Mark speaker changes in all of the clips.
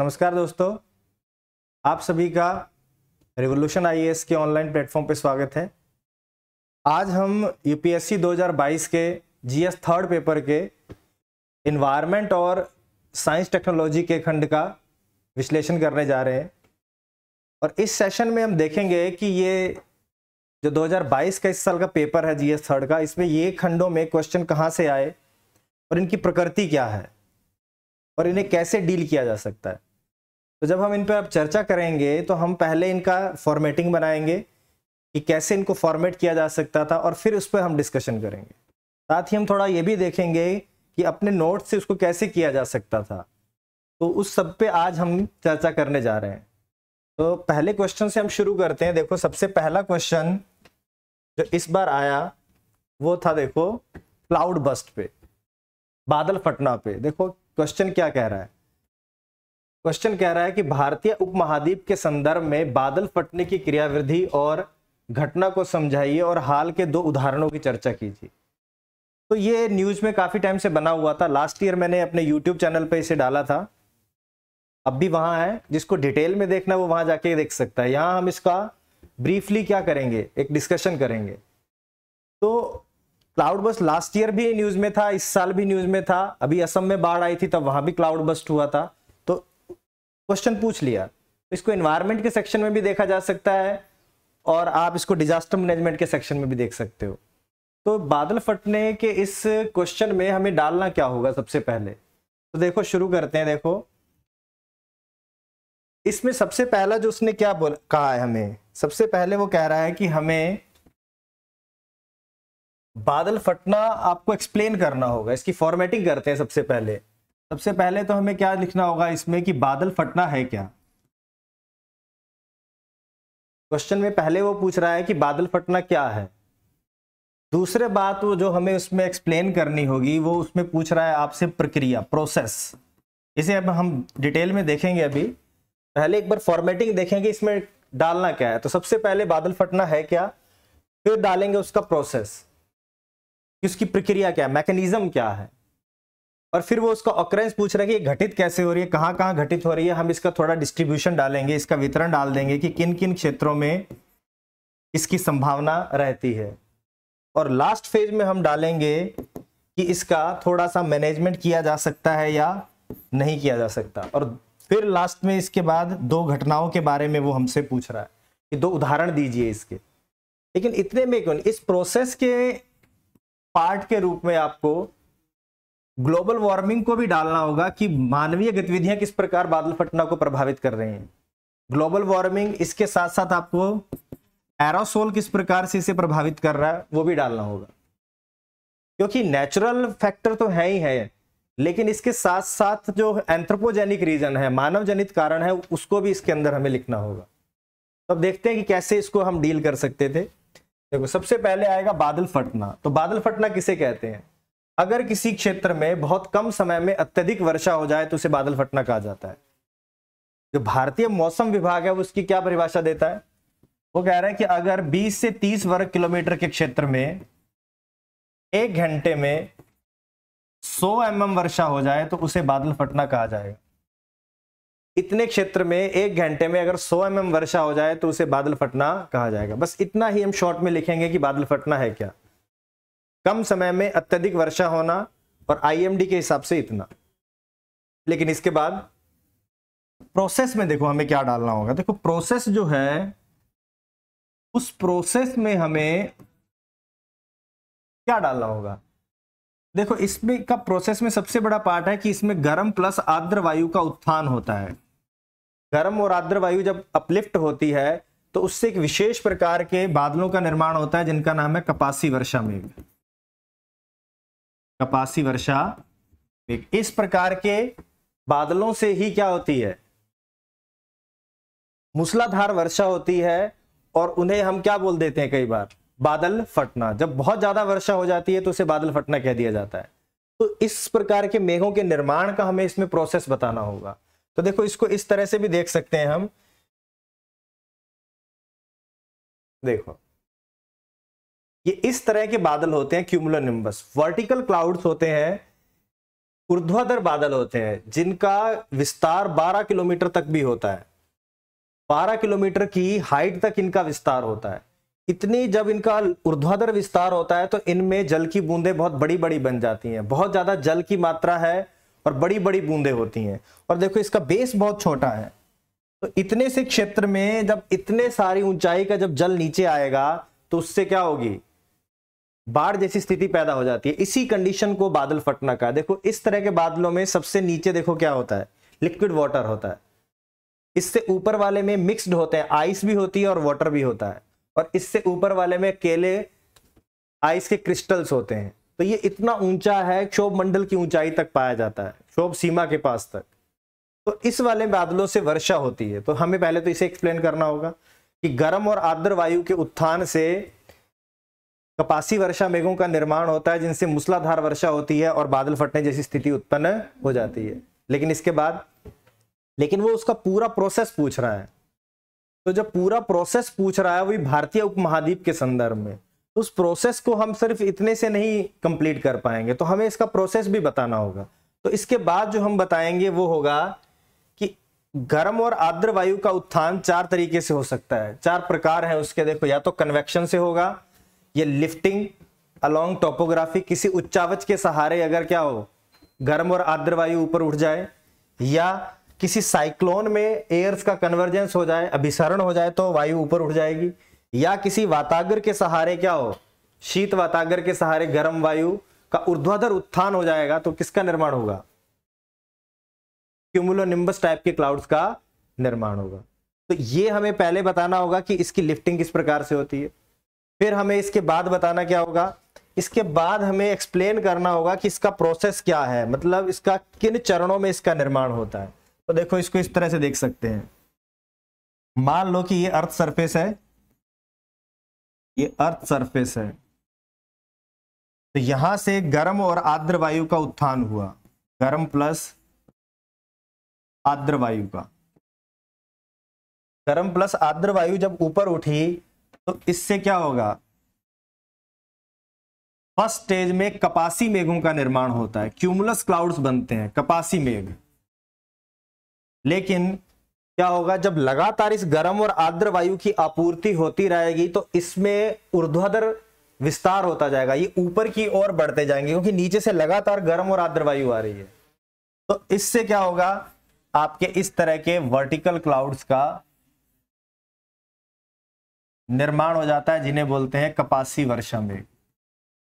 Speaker 1: नमस्कार दोस्तों आप सभी का रिवोल्यूशन आईएएस के ऑनलाइन प्लेटफॉर्म पर स्वागत है आज हम यूपीएससी 2022 के जीएस थर्ड पेपर के इन्वायरमेंट और साइंस टेक्नोलॉजी के खंड का विश्लेषण करने जा रहे हैं और इस सेशन में हम देखेंगे कि ये जो 2022 का इस साल का पेपर है जीएस थर्ड का इसमें ये खंडों में क्वेश्चन कहाँ से आए और इनकी प्रकृति क्या है और इन्हें कैसे डील किया जा सकता है तो जब हम इन पर अब चर्चा करेंगे तो हम पहले इनका फॉर्मेटिंग बनाएंगे कि कैसे इनको फॉर्मेट किया जा सकता था और फिर उस पर हम डिस्कशन करेंगे साथ ही हम थोड़ा ये भी देखेंगे कि अपने नोट से उसको कैसे किया जा सकता था तो उस सब पे आज हम चर्चा करने जा रहे हैं तो पहले क्वेश्चन से हम शुरू करते हैं देखो सबसे पहला क्वेश्चन जो इस बार आया वो था देखो क्लाउड बस्ट पे बादल फटना पे देखो क्वेश्चन क्या कह रहा है क्वेश्चन कह रहा है कि भारतीय उपमहाद्वीप के संदर्भ में बादल फटने की क्रियाविधि और घटना को समझाइए और हाल के दो उदाहरणों की चर्चा कीजिए तो ये न्यूज़ में काफ़ी टाइम से बना हुआ था लास्ट ईयर मैंने अपने यूट्यूब चैनल पर इसे डाला था अब भी वहां है जिसको डिटेल में देखना वो वहां जाके देख सकता है यहाँ हम इसका ब्रीफली क्या करेंगे एक डिस्कशन करेंगे तो क्लाउड बस्ट लास्ट ईयर भी न्यूज़ में था इस साल भी न्यूज़ में था अभी असम में बाढ़ आई थी तब वहां भी क्लाउड बस्ट हुआ था क्वेश्चन पूछ लिया तो इसको इन्वायरमेंट के सेक्शन में भी देखा जा सकता है और आप इसको डिजास्टर मैनेजमेंट के सेक्शन में भी देख सकते हो तो बादल फटने के इस क्वेश्चन में हमें डालना क्या होगा सबसे पहले तो देखो शुरू करते हैं देखो इसमें सबसे पहला जो उसने क्या बोल कहा है हमें सबसे पहले वो कह रहा है कि हमें बादल फटना आपको एक्सप्लेन करना होगा इसकी फॉर्मेटिंग करते हैं सबसे पहले सबसे पहले तो हमें क्या लिखना होगा इसमें कि बादल फटना है क्या क्वेश्चन में पहले वो पूछ रहा है कि बादल फटना क्या है दूसरे बात वो जो हमें उसमें एक्सप्लेन करनी होगी वो उसमें पूछ रहा है आपसे प्रक्रिया प्रोसेस इसे अब हम डिटेल में देखेंगे अभी पहले एक बार फॉर्मेटिंग देखेंगे इसमें डालना क्या है तो सबसे पहले बादल फटना है क्या फिर डालेंगे उसका प्रोसेस कि उसकी प्रक्रिया क्या है मैकेनिज्म क्या है और फिर वो उसका ऑक्रेंस पूछ रहा है कि घटित कैसे हो रही है कहाँ कहाँ घटित हो रही है हम इसका थोड़ा डिस्ट्रीब्यूशन डालेंगे इसका वितरण डाल देंगे कि किन किन क्षेत्रों में इसकी संभावना रहती है और लास्ट फेज में हम डालेंगे कि इसका थोड़ा सा मैनेजमेंट किया जा सकता है या नहीं किया जा सकता और फिर लास्ट में इसके बाद दो घटनाओं के बारे में वो हमसे पूछ रहा है कि दो उदाहरण दीजिए इसके लेकिन इतने में क्यों इस प्रोसेस के पार्ट के रूप में आपको ग्लोबल वार्मिंग को भी डालना होगा कि मानवीय गतिविधियां किस प्रकार बादल फटना को प्रभावित कर रही हैं ग्लोबल वार्मिंग इसके साथ साथ आपको एरोसोल किस प्रकार से इसे प्रभावित कर रहा है वो भी डालना होगा क्योंकि नेचुरल फैक्टर तो है ही है लेकिन इसके साथ साथ जो एंथ्रोपोजेनिक रीजन है मानव जनित कारण है उसको भी इसके अंदर हमें लिखना होगा तो अब देखते हैं कि कैसे इसको हम डील कर सकते थे देखो सबसे पहले आएगा बादल फटना तो बादल फटना किसे कहते हैं अगर किसी क्षेत्र में बहुत कम समय में अत्यधिक वर्षा हो जाए तो उसे बादल फटना कहा जाता है जो भारतीय मौसम विभाग है वो उसकी क्या परिभाषा देता है वो कह रहा है कि अगर 20 से 30 वर्ग किलोमीटर के क्षेत्र में एक घंटे में 100 एम mm वर्षा हो जाए तो उसे बादल फटना कहा जाएगा इतने क्षेत्र में एक घंटे में अगर 100 एम mm वर्षा हो जाए तो उसे बादल फटना कहा जाएगा बस इतना ही हम शॉर्ट में लिखेंगे कि बादल फटना है क्या कम समय में अत्यधिक वर्षा होना और आईएमडी के हिसाब से इतना लेकिन इसके बाद प्रोसेस में देखो हमें क्या डालना होगा देखो प्रोसेस जो है उस प्रोसेस में हमें क्या डालना होगा देखो इसमें का प्रोसेस में सबसे बड़ा पार्ट है कि इसमें गर्म प्लस आर्द्र वायु का उत्थान होता है गर्म और आर्द्र वायु जब अपलिफ्ट होती है तो उससे एक विशेष प्रकार के बादलों का निर्माण होता है जिनका नाम है कपासी वर्षा मेघ कपासी वर्षा इस प्रकार के बादलों से ही क्या होती है मूसलाधार वर्षा होती है और उन्हें हम क्या बोल देते हैं कई बार बादल फटना जब बहुत ज्यादा वर्षा हो जाती है तो उसे बादल फटना कह दिया जाता है तो इस प्रकार के मेघों के निर्माण का हमें इसमें प्रोसेस बताना होगा तो देखो इसको इस तरह से भी देख सकते हैं हम देखो ये इस तरह के बादल होते हैं क्यूमुलो वर्टिकल क्लाउड्स होते हैं ऊर्ध्वाधर बादल होते हैं जिनका विस्तार 12 किलोमीटर तक भी होता है 12 किलोमीटर की हाइट तक इनका विस्तार होता है इतनी जब इनका ऊर्ध्वाधर विस्तार होता है तो इनमें जल की बूंदे बहुत बड़ी बड़ी बन जाती हैं बहुत ज्यादा जल की मात्रा है और बड़ी बड़ी बूंदे होती हैं और देखो इसका बेस बहुत छोटा है तो इतने से क्षेत्र में जब इतने सारी ऊंचाई का जब जल नीचे आएगा तो उससे क्या होगी बाढ़ जैसी स्थिति पैदा हो जाती है इसी कंडीशन को बादल फटना का देखो इस तरह के बादलों में सबसे नीचे देखो क्या होता है लिक्विड वाटर होता है इससे ऊपर वाले में मिक्सड होते हैं आइस भी होती है और वाटर भी होता है और इससे ऊपर वाले में केले आइस के क्रिस्टल्स होते हैं तो ये इतना ऊंचा है क्षोभ मंडल की ऊंचाई तक पाया जाता है क्षोभ सीमा के पास तक तो इस वाले बादलों से वर्षा होती है तो हमें पहले तो इसे एक्सप्लेन करना होगा कि गर्म और आर्द्र वायु के उत्थान से कपासी वर्षा मेघों का निर्माण होता है जिनसे मूसलाधार वर्षा होती है और बादल फटने जैसी स्थिति उत्पन्न हो जाती है लेकिन इसके बाद लेकिन वो उसका पूरा प्रोसेस पूछ रहा है तो जब पूरा प्रोसेस पूछ रहा है वही भारतीय उपमहाद्वीप के संदर्भ में तो उस प्रोसेस को हम सिर्फ इतने से नहीं कंप्लीट कर पाएंगे तो हमें इसका प्रोसेस भी बताना होगा तो इसके बाद जो हम बताएंगे वो होगा कि गर्म और आर्द्र वायु का उत्थान चार तरीके से हो सकता है चार प्रकार है उसके देखो या तो कन्वेक्शन से होगा ये लिफ्टिंग अलोंग टोपोग्राफी किसी उच्चावच के सहारे अगर क्या हो गर्म और आर्द्र वायु ऊपर उठ जाए या किसी साइक्लोन में एयर्स का कन्वर्जेंस हो जाए अभिसरण हो जाए तो वायु ऊपर उठ जाएगी या किसी वाताग्र के सहारे क्या हो शीत वाताग्र के सहारे गर्म वायु का ऊर्ध्वाधर उत्थान हो जाएगा तो किसका निर्माण होगा क्यूमुलोनिम्बस टाइप के क्लाउड्स का निर्माण होगा तो ये हमें पहले बताना होगा कि इसकी लिफ्टिंग किस प्रकार से होती है फिर हमें इसके बाद बताना क्या होगा इसके बाद हमें एक्सप्लेन करना होगा कि इसका प्रोसेस क्या है मतलब इसका किन चरणों में इसका निर्माण होता है तो देखो इसको इस तरह से देख सकते हैं मान लो कि ये अर्थ सरफेस है ये अर्थ सरफेस है तो यहां से गर्म और आर्द्र वायु का उत्थान हुआ गर्म प्लस आर्द्र वायु का गर्म प्लस आर्द्र वायु जब ऊपर उठी तो इससे क्या होगा फर्स्ट स्टेज में कपासी मेघों का निर्माण होता है क्यूमुलस क्लाउड्स बनते हैं कपासी मेघ लेकिन क्या होगा जब लगातार इस गर्म और आर्द्र वायु की आपूर्ति होती रहेगी तो इसमें ऊर्ध्वाधर विस्तार होता जाएगा ये ऊपर की ओर बढ़ते जाएंगे क्योंकि नीचे से लगातार गर्म और आर्द्र वायु आ रही है तो इससे क्या होगा आपके इस तरह के वर्टिकल क्लाउड्स का निर्माण हो जाता है जिन्हें बोलते हैं कपासी वर्षा मेघ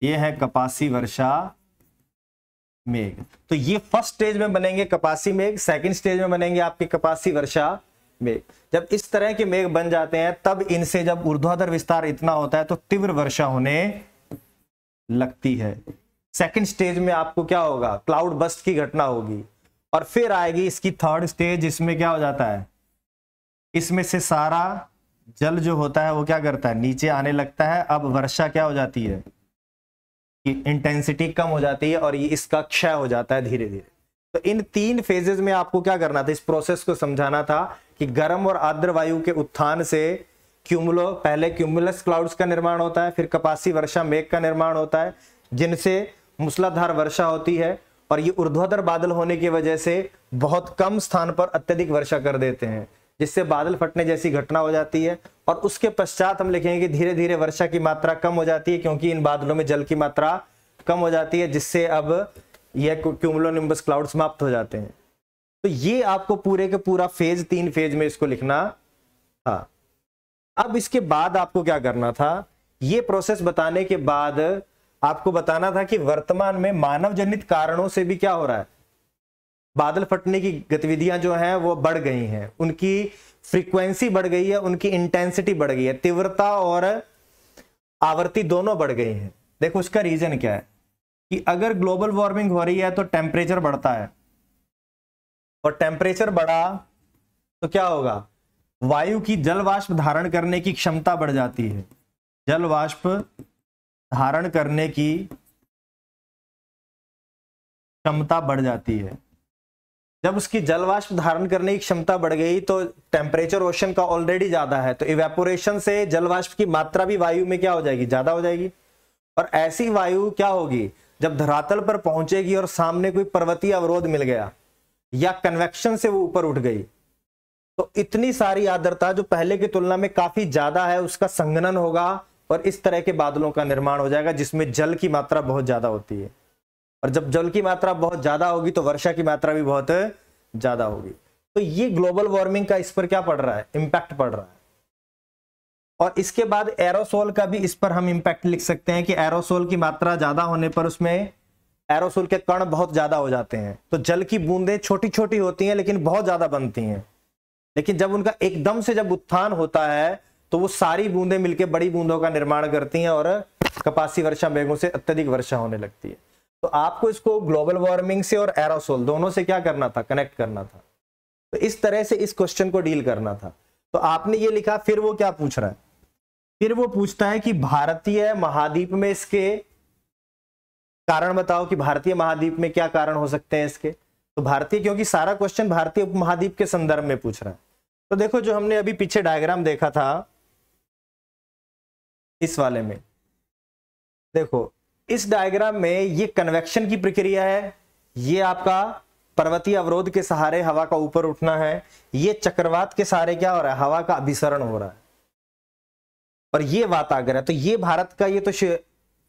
Speaker 1: ये है कपासी वर्षा मेघ तो ये फर्स्ट स्टेज में बनेंगे कपासी मेघ सेकंड स्टेज में बनेंगे आपके कपासी वर्षा मेघ जब इस तरह के मेघ बन जाते हैं तब इनसे जब ऊर्ध्वाधर विस्तार इतना होता है तो तीव्र वर्षा होने लगती है सेकंड स्टेज में आपको क्या होगा क्लाउड बस्ट की घटना होगी और फिर आएगी इसकी थर्ड स्टेज इसमें क्या हो जाता है इसमें से सारा जल जो होता है वो क्या करता है नीचे आने लगता है अब वर्षा क्या हो जाती है कि इंटेंसिटी कम हो जाती है और ये इसका क्षय हो जाता है धीरे धीरे तो इन तीन फेजेज में आपको क्या करना था इस प्रोसेस को समझाना था कि गर्म और आर्द्र वायु के उत्थान से क्यूमुलो पहले क्यूमुलस क्लाउड्स का निर्माण होता है फिर कपासी वर्षा मेघ का निर्माण होता है जिनसे मूसलाधार वर्षा होती है और ये ऊर्ध्वाधर बादल होने की वजह से बहुत कम स्थान पर अत्यधिक वर्षा कर देते हैं जिससे बादल फटने जैसी घटना हो जाती है और उसके पश्चात हम लिखेंगे कि धीरे धीरे वर्षा की मात्रा कम हो जाती है क्योंकि इन बादलों में जल की मात्रा कम हो जाती है जिससे अब यह क्यूमलोनिम्बस क्लाउड समाप्त हो जाते हैं तो ये आपको पूरे के पूरा फेज तीन फेज में इसको लिखना था अब इसके बाद आपको क्या करना था ये प्रोसेस बताने के बाद आपको बताना था कि वर्तमान में मानव जनित कारणों से भी क्या हो रहा है बादल फटने की गतिविधियां जो हैं वो बढ़ गई हैं उनकी फ्रीक्वेंसी बढ़ गई है उनकी इंटेंसिटी बढ़ गई है तीव्रता और आवृत्ति दोनों बढ़ गई हैं देखो उसका रीजन क्या है कि अगर ग्लोबल वार्मिंग हो रही है तो टेम्परेचर बढ़ता है और टेम्परेचर बढ़ा तो क्या होगा वायु की जलवाष्प धारण करने की क्षमता बढ़ जाती है जलवाष्प धारण करने की क्षमता बढ़ जाती है जब उसकी जलवाष्प धारण करने की क्षमता बढ़ गई तो टेम्परेचर ओशन का ऑलरेडी ज्यादा है तो इवेपोरेशन से जलवाष्प की मात्रा भी वायु में क्या हो जाएगी ज्यादा हो जाएगी और ऐसी वायु क्या होगी जब धरातल पर पहुंचेगी और सामने कोई पर्वतीय अवरोध मिल गया या कन्वेक्शन से वो ऊपर उठ गई तो इतनी सारी आर्द्रता जो पहले की तुलना में काफी ज्यादा है उसका संगनन होगा और इस तरह के बादलों का निर्माण हो जाएगा जिसमें जल की मात्रा बहुत ज्यादा होती है और जब जल की मात्रा बहुत ज्यादा होगी तो वर्षा की मात्रा भी बहुत ज्यादा होगी तो ये ग्लोबल वार्मिंग का इस पर क्या पड़ रहा है इम्पैक्ट पड़ रहा है और इसके बाद एरोसोल का भी इस पर हम इम्पैक्ट लिख सकते हैं कि एरोसोल की मात्रा ज्यादा होने पर उसमें एरोसोल के कण बहुत ज्यादा हो जाते हैं तो जल की बूंदें छोटी छोटी होती हैं लेकिन बहुत ज्यादा बनती हैं लेकिन जब उनका एकदम से जब उत्थान होता है तो वो सारी बूंदें मिलकर बड़ी बूंदों का निर्माण करती हैं और कपासी वर्षा मेघों से अत्यधिक वर्षा होने लगती है तो आपको इसको ग्लोबल वार्मिंग से और एरोसोल दोनों से क्या करना था कनेक्ट करना था तो इस तरह से इस क्वेश्चन को डील करना था तो आपने ये लिखा फिर वो क्या पूछ रहा है फिर वो पूछता है कि भारतीय महाद्वीप में इसके कारण बताओ कि भारतीय महाद्वीप में क्या कारण हो सकते हैं इसके तो भारतीय क्योंकि सारा क्वेश्चन भारतीय उपमहाद्वीप के संदर्भ में पूछ रहा है तो देखो जो हमने अभी पीछे डायग्राम देखा था इस वाले में देखो इस डायग्राम में ये कन्वेक्शन की प्रक्रिया है ये आपका पर्वतीय अवरोध के सहारे हवा का ऊपर उठना है ये चक्रवात के सहारे क्या हो रहा है हवा का अभिसरण हो रहा है और ये वाताग्रह तो ये भारत का ये तो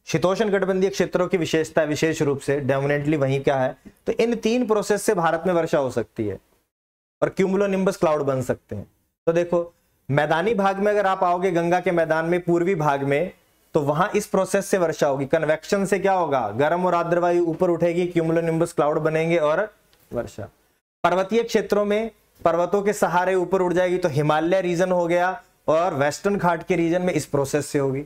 Speaker 1: शीतोषण गठबंधी क्षेत्रों की विशेषता विशेष रूप से डेमिनेटली वही क्या है तो इन तीन प्रोसेस से भारत में वर्षा हो सकती है और क्यूमुलोनिम्बस क्लाउड बन सकते हैं तो देखो मैदानी भाग में अगर आप आओगे गंगा के मैदान में पूर्वी भाग में तो वहां इस प्रोसेस से वर्षा होगी कन्वेक्शन से क्या होगा गर्म और आर्द्र वायु ऊपर उठेगी क्यूमुलोनिम्बस क्लाउड बनेंगे और वर्षा पर्वतीय क्षेत्रों में पर्वतों के सहारे ऊपर उड़ जाएगी तो हिमालय रीजन हो गया और वेस्टर्न घाट के रीजन में इस प्रोसेस से होगी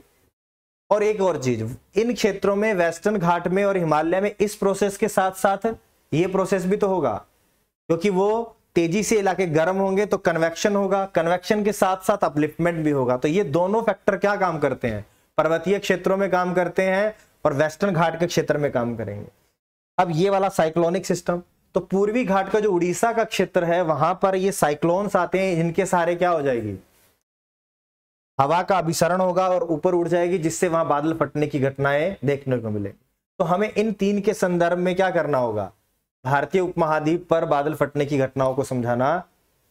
Speaker 1: और एक और चीज इन क्षेत्रों में वेस्टर्न घाट में और हिमालय में इस प्रोसेस के साथ साथ ये प्रोसेस भी तो होगा क्योंकि वो तेजी से इलाके गर्म होंगे तो कन्वेक्शन होगा कन्वेक्शन के साथ साथ अपलिफ्टमेंट भी होगा तो ये दोनों फैक्टर क्या काम करते हैं पर्वतीय क्षेत्रों में काम करते हैं और वेस्टर्न घाट के क्षेत्र में काम करेंगे अब ये वाला साइक्लोनिक सिस्टम तो पूर्वी घाट का जो उड़ीसा का क्षेत्र है वहां पर ये साइक्लोन्स आते हैं इनके सहारे क्या हो जाएगी हवा का अभिसरण होगा और ऊपर उड़ जाएगी जिससे वहां बादल फटने की घटनाएं देखने को मिले तो हमें इन तीन के संदर्भ में क्या करना होगा भारतीय उपमहाद्वीप पर बादल फटने की घटनाओं को समझाना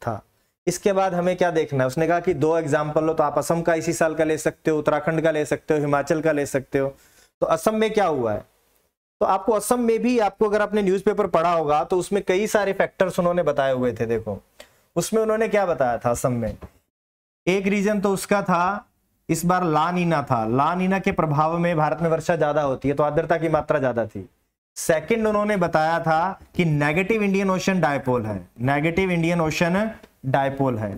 Speaker 1: था इसके बाद हमें क्या देखना है उसने कहा कि दो एग्जाम्पल लो तो आप असम का इसी साल का ले सकते हो उत्तराखंड का ले सकते हो हिमाचल का ले सकते हो तो असम में क्या हुआ है तो आपको असम में भी आपको अगर आपने न्यूज़पेपर पढ़ा होगा तो उसमें कई सारे फैक्टर्स उन्होंने बताए हुए थे देखो उसमें उन्होंने क्या बताया था असम में एक रीजन तो उसका था इस बार लानीना था लानीना के प्रभाव में भारत में वर्षा ज्यादा होती है तो आर्द्रता की मात्रा ज्यादा थी सेकंड उन्होंने बताया था कि नेगेटिव इंडियन ओशन डायपोल है नेगेटिव इंडियन ओशन डायपोल है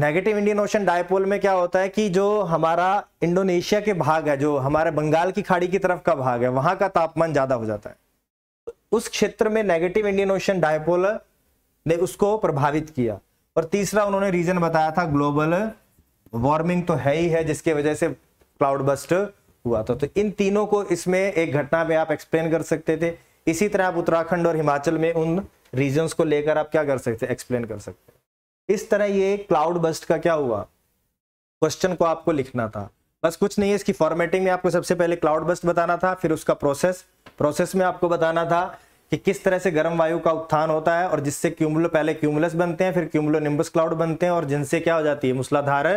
Speaker 1: नेगेटिव इंडियन ओशन डायपोल में क्या होता है कि जो हमारा इंडोनेशिया के भाग है जो हमारे बंगाल की खाड़ी की तरफ का भाग है वहां का तापमान ज्यादा हो जाता है उस क्षेत्र में नेगेटिव इंडियन ओशन डायपोल ने उसको प्रभावित किया और तीसरा उन्होंने रीजन बताया था ग्लोबल वार्मिंग तो है ही है जिसकी वजह से क्लाउड बस्ट हुआ था तो इन तीनों को इसमें एक घटना में आप एक्सप्लेन कर सकते थे इसी तरह आप उत्तराखंड और हिमाचल में उन रीजन को लेकर आप क्या कर सकते हैं एक्सप्लेन कर सकते हैं इस तरह ये क्लाउड बस्ट का क्या हुआ क्वेश्चन को आपको लिखना था बस कुछ नहीं है इसकी फॉर्मेटिंग में आपको सबसे पहले क्लाउड बस्ट बताना था फिर उसका प्रोसेस प्रोसेस में आपको बताना था कि किस तरह से गर्म वायु का उत्थान होता है और जिससे क्यूमुलो पहले क्यूमुलस बनते हैं फिर क्यूमुलो निम्बस क्लाउड बनते हैं और जिनसे क्या हो जाती है मूसलाधार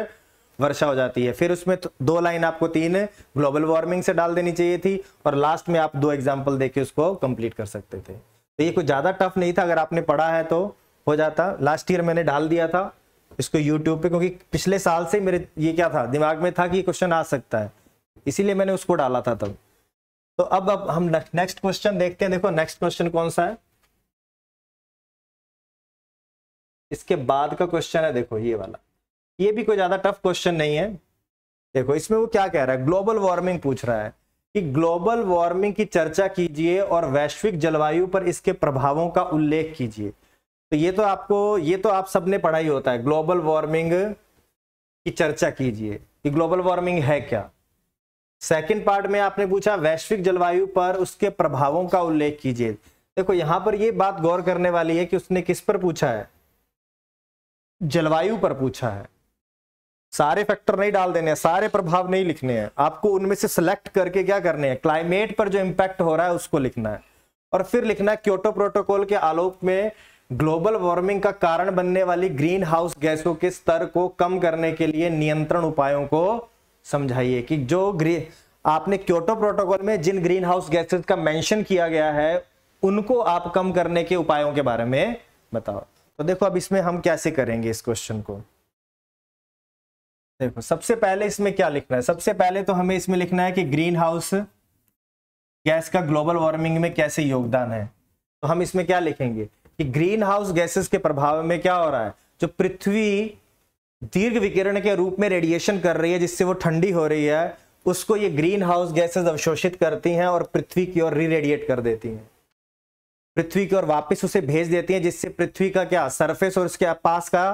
Speaker 1: वर्षा हो जाती है फिर उसमें दो लाइन आपको तीन ग्लोबल वार्मिंग से डाल देनी चाहिए थी और लास्ट में आप दो एग्जाम्पल देके उसको कंप्लीट कर सकते थे तो ये कुछ ज़्यादा टफ नहीं था अगर आपने पढ़ा है तो हो जाता लास्ट ईयर मैंने डाल दिया था इसको यूट्यूब पे क्योंकि पिछले साल से मेरे ये क्या था दिमाग में था कि क्वेश्चन आ सकता है इसीलिए मैंने उसको डाला था तब तो अब अब हम नेक्स्ट क्वेश्चन देखते हैं देखो नेक्स्ट क्वेश्चन कौन सा है इसके बाद का क्वेश्चन है देखो ये वाला ये भी कोई ज़्यादा टफ क्वेश्चन नहीं है देखो इसमें वो क्या कह रहा है ग्लोबल वार्मिंग पूछ रहा है कि ग्लोबल वार्मिंग की चर्चा कीजिए और वैश्विक जलवायु पर इसके प्रभावों का उल्लेख कीजिए तो ये तो आपको ये तो आप सबने पढ़ा ही होता है ग्लोबल वार्मिंग की चर्चा कीजिए कि ग्लोबल वार्मिंग है क्या सेकंड पार्ट में आपने पूछा वैश्विक जलवायु पर उसके प्रभावों का उल्लेख कीजिए देखो यहां पर यह बात गौर करने वाली है कि उसने किस पर पूछा है जलवायु पर पूछा है सारे फैक्टर नहीं डाल देने हैं सारे प्रभाव नहीं लिखने हैं आपको उनमें से सिलेक्ट करके क्या करने हैं क्लाइमेट पर जो इम्पैक्ट हो रहा है उसको लिखना है और फिर लिखना है क्योटो प्रोटोकॉल के आलोक में ग्लोबल वार्मिंग का कारण बनने वाली ग्रीन हाउस गैसों के स्तर को कम करने के लिए नियंत्रण उपायों को समझाइए कि जो ग्री आपने क्योटो प्रोटोकॉल में जिन ग्रीन हाउस गैसेज का मैंशन किया गया है उनको आप कम करने के उपायों के बारे में बताओ तो देखो अब इसमें हम कैसे करेंगे इस क्वेश्चन को देखो सबसे पहले इसमें क्या लिखना है सबसे पहले तो हमें इसमें लिखना है कि ग्रीन हाउस गैस का ग्लोबल वार्मिंग में कैसे योगदान है तो हम इसमें क्या लिखेंगे कि ग्रीन हाउस गैसेस के प्रभाव में क्या हो रहा है जो पृथ्वी दीर्घ विकिरण के रूप में रेडिएशन कर रही है जिससे वो ठंडी हो रही है उसको ये ग्रीन हाउस गैसेज अवशोषित करती हैं और पृथ्वी की ओर री रेडिएट कर देती हैं पृथ्वी की ओर वापस उसे भेज देती हैं जिससे पृथ्वी का क्या सरफेस और उसके पास का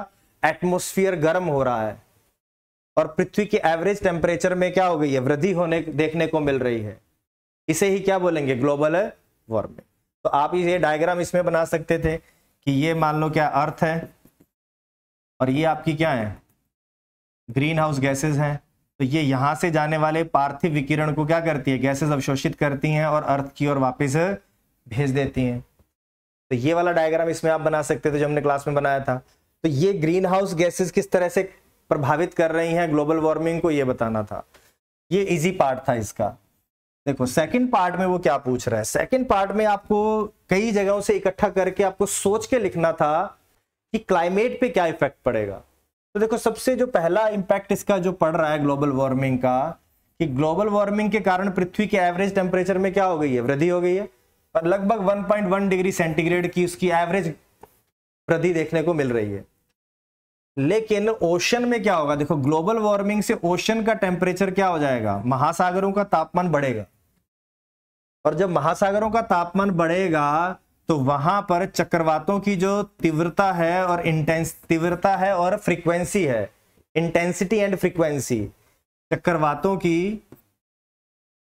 Speaker 1: एटमोस्फियर गर्म हो रहा है और पृथ्वी की एवरेज टेम्परेचर में क्या हो गई है वृद्धि होने देखने को मिल रही है इसे ही क्या बोलेंगे ग्लोबल वार्मिंग तो आप ये डायग्राम इसमें बना सकते थे कि ये मान लो क्या अर्थ है और ये आपकी क्या है ग्रीन हाउस गैसेज हैं तो ये यहां से जाने वाले पार्थिव विकिरण को क्या करती है गैसेज अवशोषित करती हैं और अर्थ की ओर वापस भेज देती हैं तो ये वाला डायग्राम इसमें आप बना सकते थे जो हमने क्लास में बनाया था तो ये ग्रीन हाउस गैसेज किस तरह से प्रभावित कर रही हैं ग्लोबल वार्मिंग को ये बताना था ये इजी पार्ट था इसका देखो सेकंड पार्ट में वो क्या पूछ रहा है सेकंड पार्ट में आपको कई जगहों से इकट्ठा करके आपको सोच के लिखना था कि क्लाइमेट पे क्या इफेक्ट पड़ेगा तो देखो सबसे जो पहला इंपैक्ट इसका जो पड़ रहा है ग्लोबल वार्मिंग का कि ग्लोबल वार्मिंग के कारण पृथ्वी के एवरेज टेम्परेचर में क्या हो गई है वृद्धि हो गई है और लगभग वन डिग्री सेंटीग्रेड की उसकी एवरेज वृद्धि देखने को मिल रही है लेकिन ओशन में क्या होगा देखो ग्लोबल वार्मिंग से ओशन का टेम्परेचर क्या हो जाएगा महासागरों का तापमान बढ़ेगा और जब महासागरों का तापमान बढ़ेगा तो वहां पर चक्रवातों की जो तीव्रता है और इंटेंस तीव्रता है और फ्रीक्वेंसी है इंटेंसिटी एंड फ्रीक्वेंसी चक्रवातों की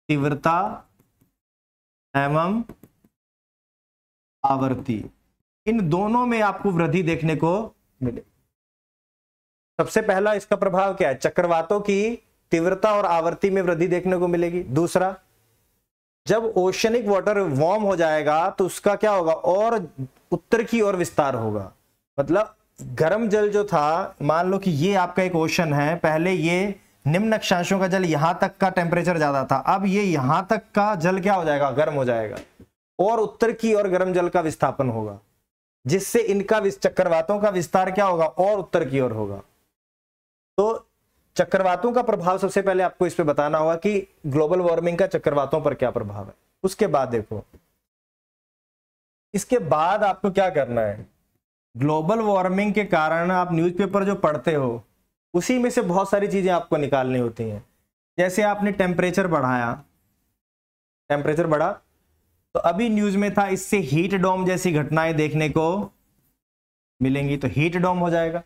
Speaker 1: तीव्रता
Speaker 2: एवं आवर्ती
Speaker 1: इन दोनों में आपको वृद्धि देखने को मिलेगी सबसे पहला इसका प्रभाव क्या है चक्रवातों की तीव्रता और आवृत्ति में वृद्धि देखने को मिलेगी दूसरा जब ओशनिक वाटर वार्म हो जाएगा तो उसका क्या होगा और उत्तर की ओर विस्तार होगा मतलब गर्म जल जो था मान लो कि ये आपका एक ओशन है पहले ये निम्न अक्षांशों का जल यहां तक का टेम्परेचर ज्यादा था अब ये यहां तक का जल क्या हो जाएगा गर्म हो जाएगा और उत्तर की ओर गर्म जल का विस्थापन होगा जिससे इनका चक्रवातों का विस्तार क्या होगा और उत्तर की ओर होगा तो चक्रवातों का प्रभाव सबसे पहले आपको इस पर बताना होगा कि ग्लोबल वार्मिंग का चक्रवातों पर क्या प्रभाव है उसके बाद देखो इसके बाद आपको क्या करना है ग्लोबल वार्मिंग के कारण आप न्यूज़पेपर जो पढ़ते हो उसी में से बहुत सारी चीज़ें आपको निकालनी होती हैं जैसे आपने टेम्परेचर बढ़ाया टेम्परेचर बढ़ा तो अभी न्यूज़ में था इससे हीट डोम जैसी घटनाएं देखने को मिलेंगी तो हीट डोम हो जाएगा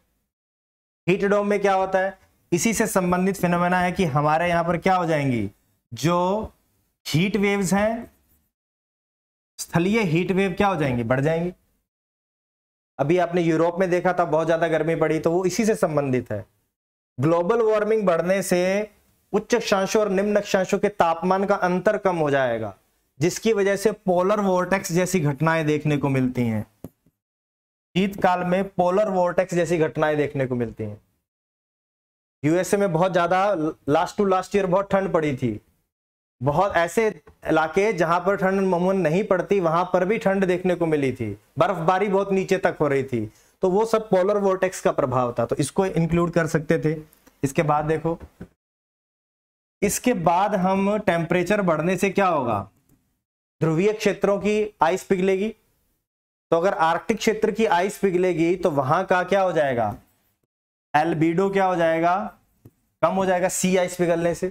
Speaker 1: डोम में क्या होता है इसी से संबंधित फिनोमेना है कि हमारे यहां पर क्या हो जाएंगी जो हीट वेव्स हैं स्थलीय हीट वेव क्या हो जाएंगी बढ़ जाएंगी अभी आपने यूरोप में देखा था बहुत ज्यादा गर्मी पड़ी तो वो इसी से संबंधित है ग्लोबल वार्मिंग बढ़ने से उच्च अक्षांशों और निम्न अक्षांशों के तापमान का अंतर कम हो जाएगा जिसकी वजह से पोलर वोर्टेक्स जैसी घटनाएं देखने को मिलती हैं शीतकाल में पोलर वोर्टेक्स जैसी घटनाएं देखने को मिलती हैं यूएसए में बहुत ज्यादा लास्ट टू लास्ट ईयर बहुत ठंड पड़ी थी बहुत ऐसे इलाके जहां पर ठंड ममून नहीं पड़ती वहां पर भी ठंड देखने को मिली थी बर्फबारी बहुत नीचे तक हो रही थी तो वो सब पोलर वोर्टेक्स का प्रभाव था तो इसको इंक्लूड कर सकते थे इसके बाद देखो इसके बाद हम टेम्परेचर बढ़ने से क्या होगा ध्रुवीय क्षेत्रों की आइस पिघलेगी तो अगर आर्कटिक क्षेत्र की आइस पिघलेगी तो वहां का क्या हो जाएगा एलबीडो क्या हो जाएगा कम हो जाएगा सी आइस पिघलने से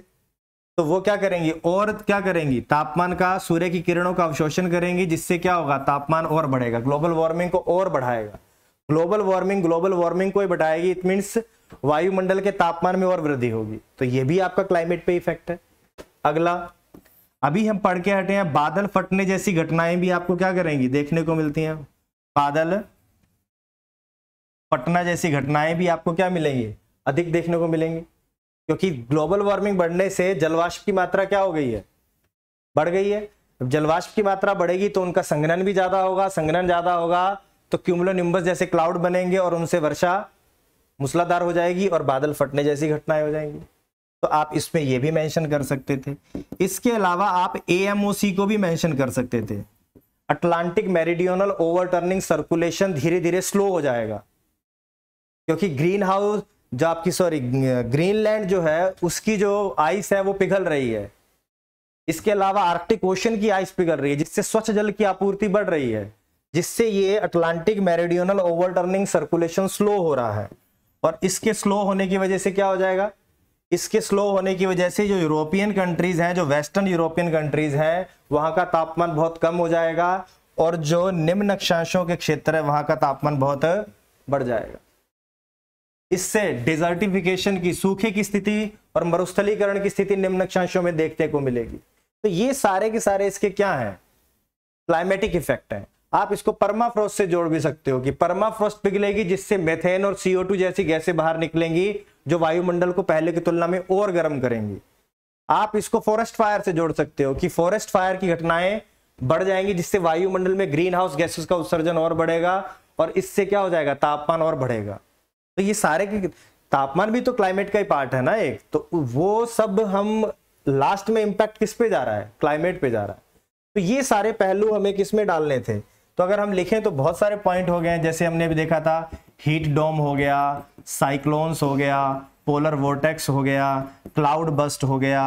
Speaker 1: तो वो क्या करेंगी और क्या करेंगी तापमान का सूर्य की किरणों का अवशोषण करेंगी जिससे क्या होगा तापमान और बढ़ेगा ग्लोबल वार्मिंग को और बढ़ाएगा ग्लोबल वार्मिंग ग्लोबल वार्मिंग को ही बढ़ाएगी इट मीन्स वायुमंडल के तापमान में और वृद्धि होगी तो ये भी आपका क्लाइमेट पे इफेक्ट है अगला अभी हम पढ़ के हटे हैं बादल फटने जैसी घटनाएं भी आपको क्या करेंगी देखने को मिलती हैं बादल पटना जैसी घटनाएं भी आपको क्या मिलेंगी अधिक देखने को मिलेंगी क्योंकि ग्लोबल वार्मिंग बढ़ने से जलवाष्प की मात्रा क्या हो गई है बढ़ गई है जब जलवाष्प की मात्रा बढ़ेगी तो उनका संग्रहण भी ज्यादा होगा संग्रहण ज्यादा होगा तो क्यूमलोनिम्बस जैसे क्लाउड बनेंगे और उनसे वर्षा मूसलाधार हो जाएगी और बादल फटने जैसी घटनाएं हो जाएंगी तो आप इसमें यह भी मेंशन कर सकते थे इसके अलावा आप एएमओसी को भी मेंशन कर सकते थे अटलांटिक मेरिडियोनल ओवरटर्निंग सर्कुलेशन धीरे धीरे स्लो हो जाएगा क्योंकि ग्रीन हाउस जो आपकी सॉरी ग्रीनलैंड जो है उसकी जो आइस है वो पिघल रही है इसके अलावा आर्कटिक ओशन की आइस पिघल रही है जिससे स्वच्छ जल की आपूर्ति बढ़ रही है जिससे ये Atlantic meridional overturning circulation slow हो रहा है और इसके स्लो होने की वजह से क्या हो जाएगा इसके स्लो होने की वजह से जो यूरोपियन कंट्रीज हैं जो वेस्टर्न यूरोपियन कंट्रीज हैं वहां का तापमान बहुत कम हो जाएगा और जो निम्न अक्षांशों के क्षेत्र है वहां का तापमान बहुत बढ़ जाएगा इससे डिजर्टिफिकेशन की सूखे की स्थिति और मरुस्थलीकरण की स्थिति निम्न अक्षांशों में देखने को मिलेगी तो ये सारे के सारे इसके क्या है क्लाइमेटिक इफेक्ट है आप इसको परमाफ्रोस्ट से जोड़ भी सकते हो कि परमाफ्रोस्ट पिघलेगी जिससे मेथेन और सीओ जैसी गैसें बाहर निकलेंगी जो वायुमंडल को पहले की तुलना में और गर्म करेंगी आप इसको फॉरेस्ट फायर से जोड़ सकते हो कि फॉरेस्ट फायर की घटनाएं बढ़ जाएंगी जिससे वायुमंडल में ग्रीन हाउस गैसेस का उत्सर्जन और बढ़ेगा और इससे क्या हो जाएगा तापमान और बढ़ेगा तो ये सारे के तापमान भी तो क्लाइमेट का ही पार्ट है ना एक तो वो सब हम लास्ट में इम्पैक्ट किस पे जा रहा है क्लाइमेट पे जा रहा है तो ये सारे पहलू हमें किस में डालने थे तो अगर हम लिखें तो बहुत सारे पॉइंट हो गए जैसे हमने भी देखा था हीट डोम हो गया साइक्लोन्स हो गया पोलर वोटेक्स हो गया क्लाउड बस्ट हो गया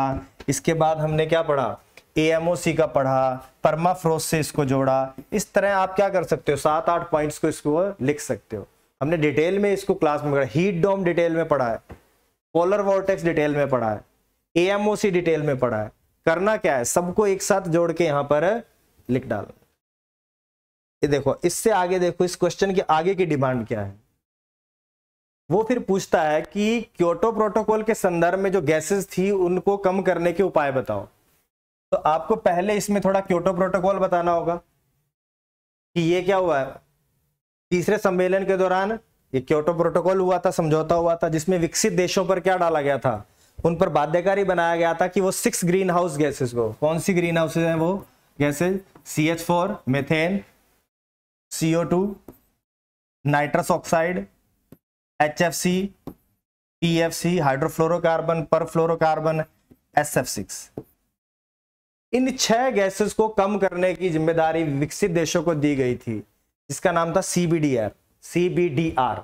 Speaker 1: इसके बाद हमने क्या पढ़ा एएमओसी का पढ़ा परमाफ्रोस से इसको जोड़ा इस तरह आप क्या कर सकते हो सात आठ पॉइंट्स को इसको लिख सकते हो हमने डिटेल में इसको क्लास में पढ़ा हीट डोम डिटेल में पढ़ा है पोलर वोटेक्स डिटेल में पढ़ा है एएमओसी डिटेल में पढ़ा है करना क्या है सबको एक साथ जोड़ के यहां पर लिख डालना ये देखो इससे आगे देखो इस क्वेश्चन के आगे की डिमांड क्या है वो फिर पूछता है कि क्योटो प्रोटोकॉल के संदर्भ में जो गैसेस थी उनको कम करने के उपाय बताओ तो आपको पहले इसमें थोड़ा क्योटो प्रोटोकॉल बताना होगा कि ये क्या हुआ है तीसरे सम्मेलन के दौरान ये क्योटो प्रोटोकॉल हुआ था समझौता हुआ था जिसमें विकसित देशों पर क्या डाला गया था उन पर बाध्यकारी बनाया गया था कि वो सिक्स ग्रीन हाउस गैसेज को कौन सी ग्रीन हाउसेज हैं वो gases C H four methane CO two nitrous oxide H F C P F C hydrofluorocarbon perfluorocarbon S F six इन छह गैसेस को कम करने की जिम्मेदारी विकसित देशों को दी गई थी जिसका नाम था D R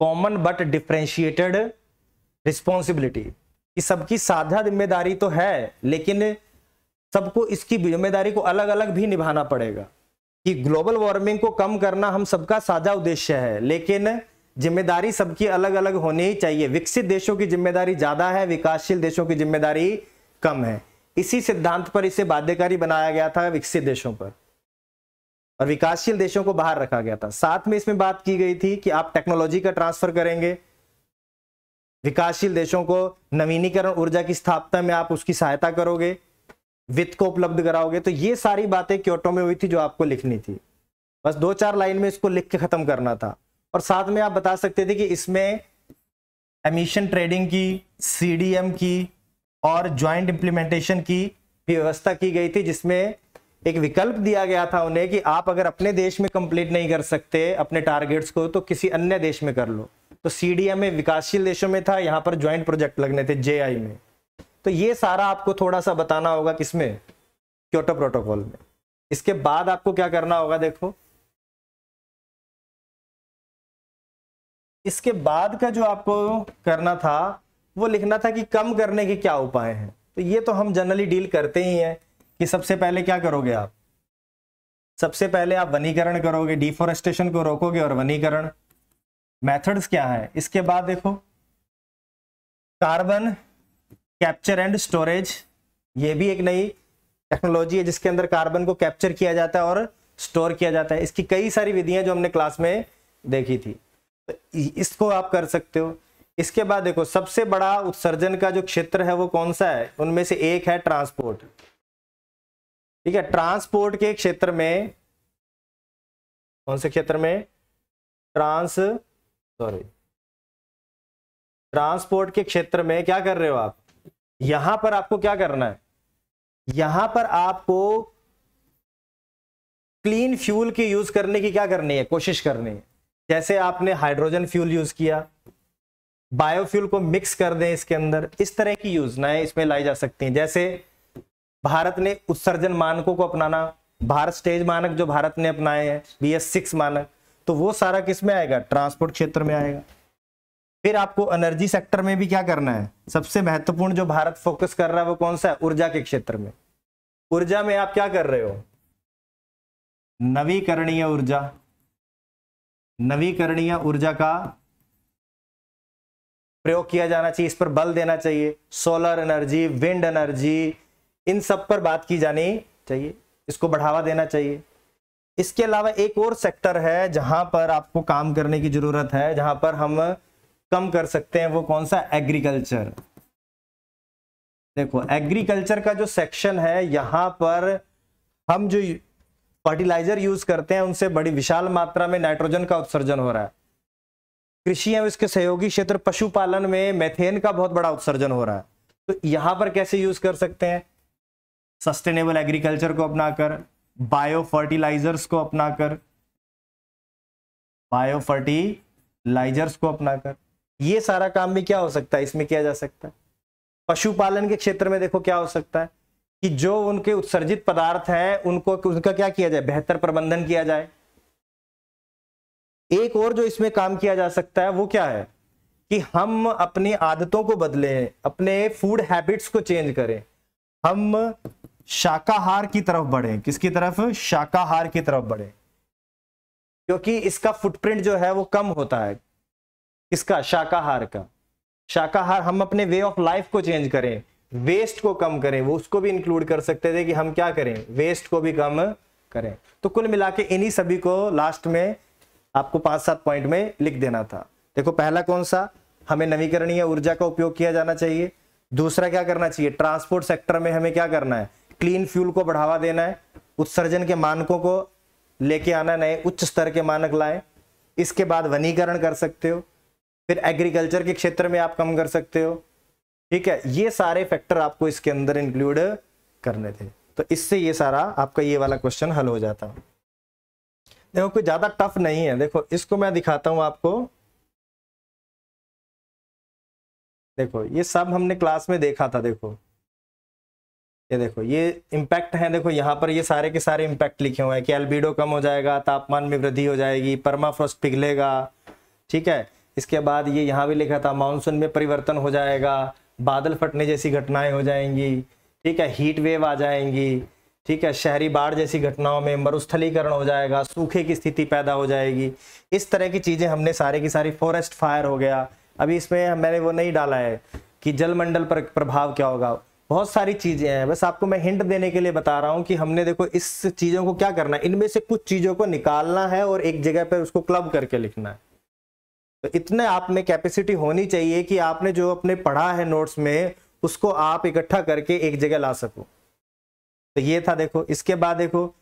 Speaker 1: common but differentiated responsibility सबकी साझा जिम्मेदारी तो है लेकिन सबको इसकी जिम्मेदारी को अलग अलग भी निभाना पड़ेगा कि ग्लोबल वार्मिंग को कम करना हम सबका साझा उद्देश्य है लेकिन जिम्मेदारी सबकी अलग अलग होनी ही चाहिए विकसित देशों की जिम्मेदारी ज्यादा है विकासशील देशों की जिम्मेदारी कम है इसी सिद्धांत पर इसे बाध्यकारी बनाया गया था विकसित देशों पर और विकासशील देशों को बाहर रखा गया था साथ में इसमें बात की गई थी कि आप टेक्नोलॉजी का ट्रांसफर करेंगे विकासशील देशों को नवीनीकरण ऊर्जा की स्थापना में आप उसकी सहायता करोगे वित्त को उपलब्ध कराओगे तो ये सारी बातें क्योटो में हुई थी जो आपको लिखनी थी बस दो चार लाइन में इसको लिख के खत्म करना था और साथ में आप बता सकते थे कि इसमें एमिशन ट्रेडिंग की सी की और ज्वाइंट इम्प्लीमेंटेशन की व्यवस्था की गई थी जिसमें एक विकल्प दिया गया था उन्हें कि आप अगर अपने देश में कंप्लीट नहीं कर सकते अपने टारगेट्स को तो किसी अन्य देश में कर लो तो सीडीएम में विकासशील देशों में था यहाँ पर ज्वाइंट प्रोजेक्ट लगने थे जेआई में तो ये सारा आपको थोड़ा सा बताना होगा किसमें क्योटो प्रोटोकॉल में इसके बाद आपको क्या करना होगा देखो इसके बाद का जो आपको करना था वो लिखना था कि कम करने के क्या उपाय हैं तो ये तो हम जनरली डील करते ही हैं कि सबसे पहले क्या करोगे आप सबसे पहले आप वनीकरण करोगे डिफोरेस्टेशन को रोकोगे और वनीकरण मेथड्स क्या है इसके बाद देखो कार्बन कैप्चर एंड स्टोरेज ये भी एक नई टेक्नोलॉजी है जिसके अंदर कार्बन को कैप्चर किया जाता है और स्टोर किया जाता है इसकी कई सारी विधियां जो हमने क्लास में देखी थी तो इसको आप कर सकते हो इसके बाद देखो सबसे बड़ा उत्सर्जन का जो क्षेत्र है वो कौन सा है उनमें से एक है ट्रांसपोर्ट ठीक है ट्रांसपोर्ट के क्षेत्र में कौन से क्षेत्र में ट्रांस सॉरी ट्रांसपोर्ट के क्षेत्र में क्या कर रहे हो आप यहां पर आपको क्या करना है यहां पर आपको क्लीन फ्यूल की यूज करने की क्या करनी है कोशिश करनी है जैसे आपने हाइड्रोजन फ्यूल यूज किया बायोफ्यूल को मिक्स कर दें इसके अंदर इस तरह की योजनाएं इसमें लाई जा सकती हैं जैसे भारत ने उत्सर्जन मानकों को अपनाना भारत स्टेज मानक जो भारत ने अपनाए हैं बी एस सिक्स मानक तो वो सारा किस में आएगा ट्रांसपोर्ट क्षेत्र में आएगा फिर आपको एनर्जी सेक्टर में भी क्या करना है सबसे महत्वपूर्ण जो भारत फोकस कर रहा है वो कौन सा है ऊर्जा के क्षेत्र में ऊर्जा में आप क्या कर रहे हो नवीकरणीय ऊर्जा नवीकरणीय ऊर्जा का प्रयोग किया जाना चाहिए इस पर बल देना चाहिए सोलर एनर्जी विंड एनर्जी इन सब पर बात की जानी चाहिए इसको बढ़ावा देना चाहिए इसके अलावा एक और सेक्टर है जहां पर आपको काम करने की जरूरत है जहां पर हम कम कर सकते हैं वो कौन सा एग्रीकल्चर देखो एग्रीकल्चर का जो सेक्शन है यहां पर हम जो फर्टिलाइजर यूज करते हैं उनसे बड़ी विशाल मात्रा में नाइट्रोजन का उत्सर्जन हो रहा है कृषि एवं इसके सहयोगी क्षेत्र पशुपालन में मेथेन का बहुत बड़ा उत्सर्जन हो रहा है तो यहां पर कैसे यूज कर सकते हैं सस्टेनेबल एग्रीकल्चर को अपनाकर बायो फर्टिलाइजर्स को अपनाकर बायो फर्टिलाइजर्स को अपनाकर ये सारा काम भी क्या हो सकता है इसमें किया जा सकता है पशुपालन के क्षेत्र में देखो क्या हो सकता है कि जो उनके उत्सर्जित पदार्थ हैं उनको उनका क्या किया जाए बेहतर प्रबंधन किया जाए एक और जो इसमें काम किया जा सकता है वो क्या है कि हम अपनी आदतों को बदलें अपने फूड हैबिट्स को चेंज करें हम शाकाहार की तरफ बढ़े किसकी तरफ शाकाहार की तरफ बढ़े क्योंकि इसका फुटप्रिंट जो है वो कम होता है किसका शाकाहार का शाकाहार हम अपने वे ऑफ लाइफ को चेंज करें वेस्ट को कम करें वो उसको भी इंक्लूड कर सकते थे कि हम क्या करें वेस्ट को भी कम करें तो कुल मिला के इन्हीं सभी को लास्ट में आपको पांच सात पॉइंट में लिख देना था देखो पहला कौन सा हमें नवीकरणीय ऊर्जा का उपयोग किया जाना चाहिए दूसरा क्या करना चाहिए ट्रांसपोर्ट सेक्टर में हमें क्या करना है क्लीन फ्यूल को बढ़ावा देना है उत्सर्जन के मानकों को लेके आना नए उच्च स्तर के मानक लाए इसके बाद वनीकरण कर सकते हो फिर एग्रीकल्चर के क्षेत्र में आप कम कर सकते हो ठीक है ये सारे फैक्टर आपको इसके अंदर इंक्लूड करने थे तो इससे ये सारा आपका ये वाला क्वेश्चन हल हो जाता देखो कोई ज्यादा टफ नहीं है देखो इसको मैं दिखाता हूं आपको देखो ये सब हमने क्लास में देखा था देखो ये देखो ये इम्पैक्ट है देखो यहाँ पर ये सारे के सारे इम्पैक्ट लिखे हुए हैं कि एल्बिडो कम हो जाएगा तापमान में वृद्धि हो जाएगी परमाफ्रॉस्ट पिघलेगा ठीक है इसके बाद ये यहाँ भी लिखा था मानसून में परिवर्तन हो जाएगा बादल फटने जैसी घटनाएं हो जाएंगी ठीक है हीट वेव आ जाएंगी ठीक है शहरी बाढ़ जैसी घटनाओं में मरुस्थलीकरण हो जाएगा सूखे की स्थिति पैदा हो जाएगी इस तरह की चीज़ें हमने सारे की सारी फॉरेस्ट फायर हो गया अभी इसमें मैंने वो नहीं डाला है कि जलमंडल पर प्रभाव क्या होगा बहुत सारी चीज़ें हैं बस आपको मैं हिंट देने के लिए बता रहा हूँ कि हमने देखो इस चीज़ों को क्या करना है इनमें से कुछ चीज़ों को निकालना है और एक जगह पर उसको क्लब करके लिखना है तो इतने आप में कैपेसिटी होनी चाहिए कि आपने जो अपने पढ़ा है नोट्स में उसको आप इकट्ठा करके एक जगह ला सको तो ये था देखो इसके बाद देखो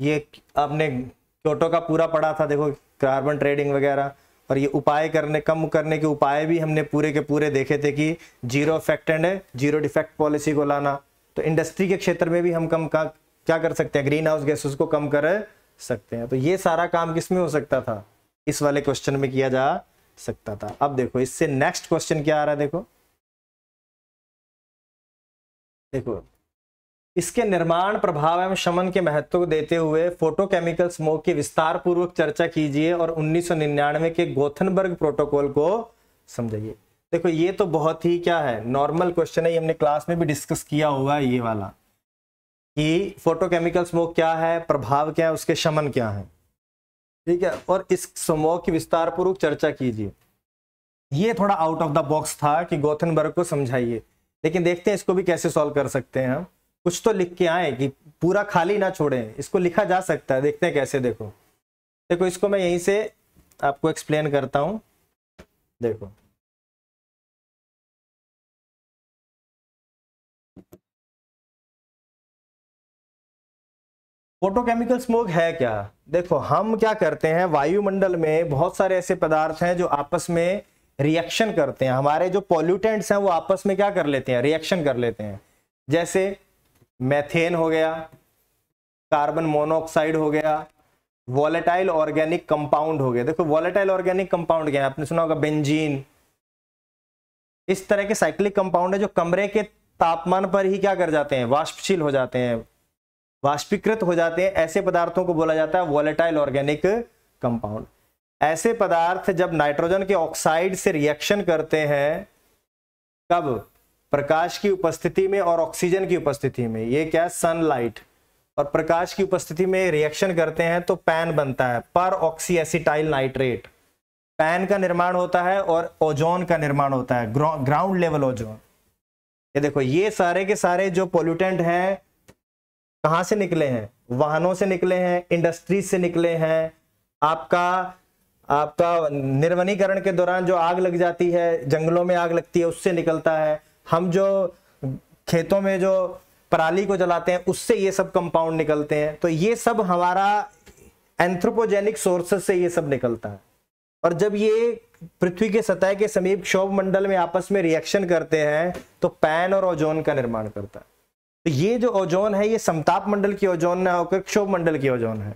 Speaker 1: ये आपने क्योटो का पूरा पढ़ा था देखो कार्बन ट्रेडिंग वगैरह और ये उपाय करने कम करने के उपाय भी हमने पूरे के पूरे देखे थे कि जीरो इफेक्ट है जीरो डिफेक्ट पॉलिसी को लाना तो इंडस्ट्री के क्षेत्र में भी हम कम का क्या कर सकते हैं ग्रीन हाउस गैसेस को कम कर सकते हैं तो ये सारा काम किसमें हो सकता था इस वाले क्वेश्चन में किया जा सकता था अब देखो इससे नेक्स्ट क्वेश्चन क्या आ रहा है देखो देखो इसके निर्माण प्रभाव एवं शमन के महत्व को देते हुए फोटोकेमिकल स्मोक की विस्तार पूर्वक चर्चा कीजिए और 1999 के गोथनबर्ग प्रोटोकॉल को समझाइए देखो ये तो बहुत ही क्या है नॉर्मल क्वेश्चन है ये हमने क्लास में भी डिस्कस किया हुआ है ये वाला कि फोटोकेमिकल स्मोक क्या है प्रभाव क्या है उसके शमन क्या है ठीक है और इस समूह की विस्तार पूर्वक चर्चा कीजिए ये थोड़ा आउट ऑफ द बॉक्स था कि गोथनबर्ग को समझाइए लेकिन देखते हैं इसको भी कैसे सॉल्व कर सकते हैं हम कुछ तो लिख के आए कि पूरा खाली ना छोड़ें इसको लिखा जा सकता है देखते हैं कैसे देखो देखो इसको मैं यहीं से आपको एक्सप्लेन करता हूँ देखो फोटोकेमिकल स्मोक है क्या देखो हम क्या करते हैं वायुमंडल में बहुत सारे ऐसे पदार्थ हैं जो आपस में रिएक्शन करते हैं हमारे जो पॉल्यूटेंट्स हैं वो आपस में क्या कर लेते हैं रिएक्शन कर लेते हैं जैसे मैथेन हो गया कार्बन मोनोऑक्साइड हो गया वॉलेटाइल ऑर्गेनिक कंपाउंड हो गया देखो वॉलेटाइल ऑर्गेनिक कंपाउंड क्या है आपने सुना होगा बेंजीन इस तरह के साइक्लिक कंपाउंड है जो कमरे के तापमान पर ही क्या कर जाते हैं वाष्पशील हो जाते हैं वाष्पीकृत हो जाते हैं ऐसे पदार्थों को बोला जाता है वॉलेटाइल ऑर्गेनिक कंपाउंड ऐसे पदार्थ जब नाइट्रोजन के ऑक्साइड से रिएक्शन करते हैं कब प्रकाश की उपस्थिति में और ऑक्सीजन की उपस्थिति में ये क्या सनलाइट और प्रकाश की उपस्थिति में रिएक्शन करते हैं तो पैन बनता है पर ऑक्सीएसिटाइल नाइट्रेट पैन का निर्माण होता है और ओजोन का निर्माण होता है ग्राउंड लेवल ओजोन ये देखो ये सारे के सारे जो पोल्यूटेंट हैं कहाँ से निकले हैं वाहनों से निकले हैं इंडस्ट्री से निकले हैं आपका आपका निर्वनीकरण के दौरान जो आग लग जाती है जंगलों में आग लगती है उससे निकलता है हम जो खेतों में जो पराली को जलाते हैं उससे ये सब कंपाउंड निकलते हैं तो ये सब हमारा एंथ्रोपोजेनिक सोर्सेस से ये सब निकलता है और जब ये पृथ्वी के सतह के समीप क्षोभ मंडल में आपस में रिएक्शन करते हैं तो पैन और ओजोन का निर्माण करता है तो ये जो ओजोन है ये समताप मंडल की ओजोन ना होकर क्षोभ मंडल की ओजोन है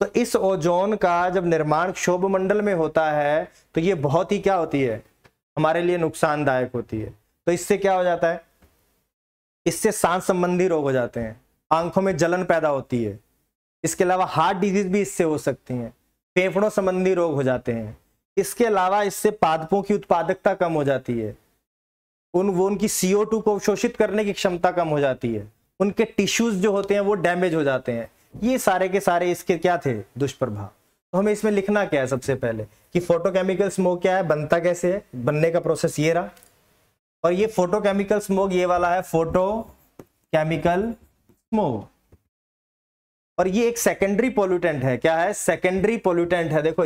Speaker 1: तो इस ओजोन का जब निर्माण क्षोभ मंडल में होता है तो ये बहुत ही क्या होती है हमारे लिए नुकसानदायक होती है तो इससे क्या हो जाता है इससे सांस संबंधी रोग हो जाते हैं आंखों में जलन पैदा होती है इसके अलावा हार्ट डिजीज भी इससे हो सकती है फेफड़ों संबंधी रोग हो जाते हैं इसके अलावा इससे पादपों की उत्पादकता कम हो जाती है उन वो उनकी सीओ टू को शोषित करने की क्षमता कम हो जाती है उनके टिश्यूज जो होते हैं वो डैमेज हो जाते हैं ये सारे के सारे इसके क्या थे दुष्प्रभाव तो हमें इसमें लिखना क्या है सबसे पहले कि फोटोकेमिकल स्मोक क्या है बनता कैसे है बनने का प्रोसेस ये रहा और ये फोटोकेमिकल स्मोक ये वाला है फोटो केमिकल स्मोक और ये एक सेकेंडरी पोल्यूटेंट है क्या है सेकेंडरी पोल्यूटेंट है देखो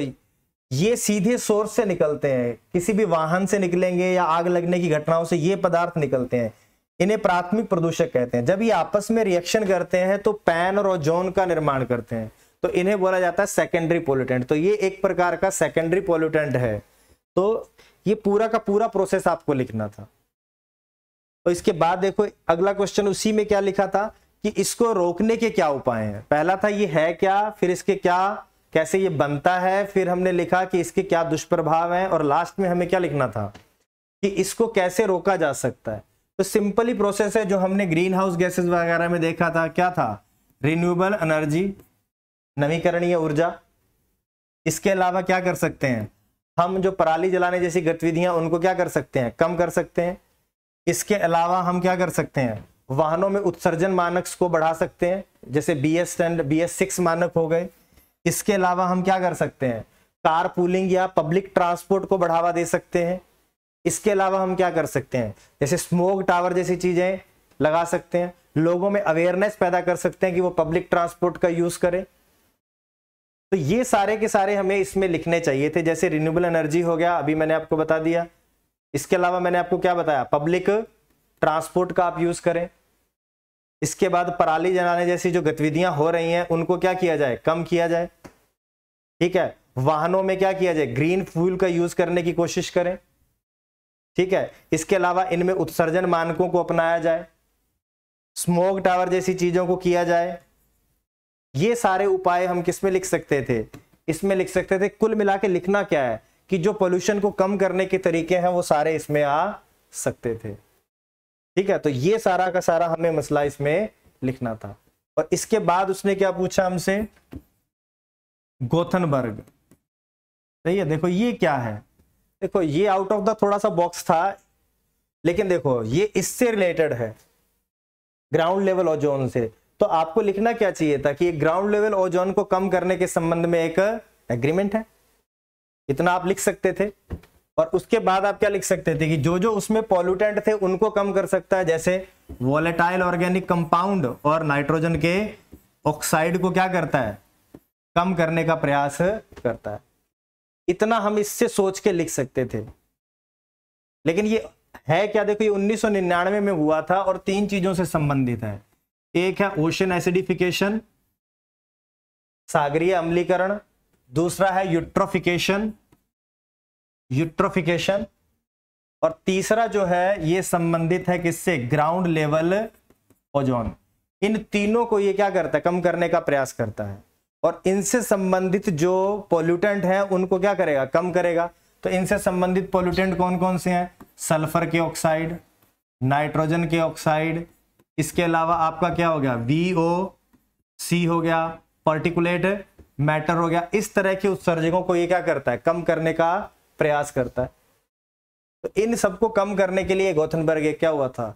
Speaker 1: ये सीधे सोर्स से निकलते हैं किसी भी वाहन से निकलेंगे या आग लगने की घटनाओं से ये पदार्थ निकलते हैं इन्हें प्राथमिक प्रदूषक कहते हैं जब ये आपस में रिएक्शन करते हैं तो पैन और ओजोन का निर्माण करते हैं तो इन्हें बोला जाता है सेकेंडरी पोल्यूटेंट तो ये एक प्रकार का सेकेंडरी पोल्यूटेंट है तो ये पूरा का पूरा प्रोसेस आपको लिखना था तो इसके बाद देखो अगला क्वेश्चन उसी में क्या लिखा था कि इसको रोकने के क्या उपाय हैं पहला था ये है क्या फिर इसके क्या कैसे ये बनता है फिर हमने लिखा कि इसके क्या दुष्प्रभाव हैं और लास्ट में हमें क्या लिखना था कि इसको कैसे रोका जा सकता है तो सिंपली प्रोसेस है जो हमने ग्रीन हाउस गैसेज वगैरह में देखा था क्या था रिन्यूएबल एनर्जी नवीकरणीय ऊर्जा इसके अलावा क्या कर सकते हैं हम जो पराली जलाने जैसी गतिविधियां उनको क्या कर सकते हैं कम कर सकते हैं इसके अलावा हम क्या कर सकते हैं वाहनों में उत्सर्जन मानक को बढ़ा सकते हैं जैसे B S ten B S six मानक हो गए इसके अलावा हम क्या कर सकते हैं कार पूलिंग या पब्लिक ट्रांसपोर्ट को बढ़ावा दे सकते हैं इसके अलावा हम क्या कर सकते हैं जैसे स्मोक टावर जैसी चीजें लगा सकते हैं लोगों में अवेयरनेस पैदा कर सकते हैं कि वो पब्लिक ट्रांसपोर्ट का यूज करें तो ये सारे के सारे हमें इसमें लिखने चाहिए थे जैसे रिन्यूबल एनर्जी हो गया अभी मैंने आपको बता दिया इसके अलावा मैंने आपको क्या बताया पब्लिक ट्रांसपोर्ट का आप यूज करें इसके बाद पराली जलाने जैसी जो गतिविधियां हो रही हैं उनको क्या किया जाए कम किया जाए ठीक है वाहनों में क्या किया जाए ग्रीन फ्यूल का यूज करने की कोशिश करें ठीक है इसके अलावा इनमें उत्सर्जन मानकों को अपनाया जाए स्मोक टावर जैसी चीजों को किया जाए ये सारे उपाय हम किसमें लिख सकते थे इसमें लिख सकते थे कुल मिला के लिखना क्या है कि जो पोल्यूशन को कम करने के तरीके हैं वो सारे इसमें आ सकते थे ठीक है तो ये सारा का सारा हमें मसला इसमें लिखना था और इसके बाद उसने क्या पूछा हमसे गोथनबर्ग सही है देखो ये क्या है देखो ये आउट ऑफ द थोड़ा सा बॉक्स था लेकिन देखो ये इससे रिलेटेड है ग्राउंड लेवल ओजोन से तो आपको लिखना क्या चाहिए था कि ग्राउंड लेवल ओजोन को कम करने के संबंध में एक एग्रीमेंट है इतना आप लिख सकते थे और उसके बाद आप क्या लिख सकते थे कि जो जो उसमें पॉल्यूटेंट थे उनको कम कर सकता है जैसे वॉलेटाइल ऑर्गेनिक कंपाउंड और नाइट्रोजन के ऑक्साइड को क्या करता है कम करने का प्रयास करता है इतना हम इससे सोच के लिख सकते थे लेकिन ये है क्या देखो ये 1999 में हुआ था और तीन चीजों से संबंधित है एक है ओशन एसिडिफिकेशन सागरीय अम्लीकरण दूसरा है यूट्रोफिकेशन यूट्रोफिकेशन और तीसरा जो है ये संबंधित है किससे ग्राउंड लेवल ओजोन इन तीनों को ये क्या करता है कम करने का प्रयास करता है और इनसे संबंधित जो पोल्यूटेंट है उनको क्या करेगा कम करेगा तो इनसे संबंधित पोल्यूटेंट कौन कौन से हैं सल्फर के ऑक्साइड नाइट्रोजन के ऑक्साइड इसके अलावा आपका क्या हो गया वी ओ सी हो गया पर्टिकुलेट मैटर हो गया इस तरह के उत्सर्जकों को ये क्या करता है कम करने का प्रयास करता है तो इन सबको कम करने के लिए गोथनबर्ग क्या हुआ था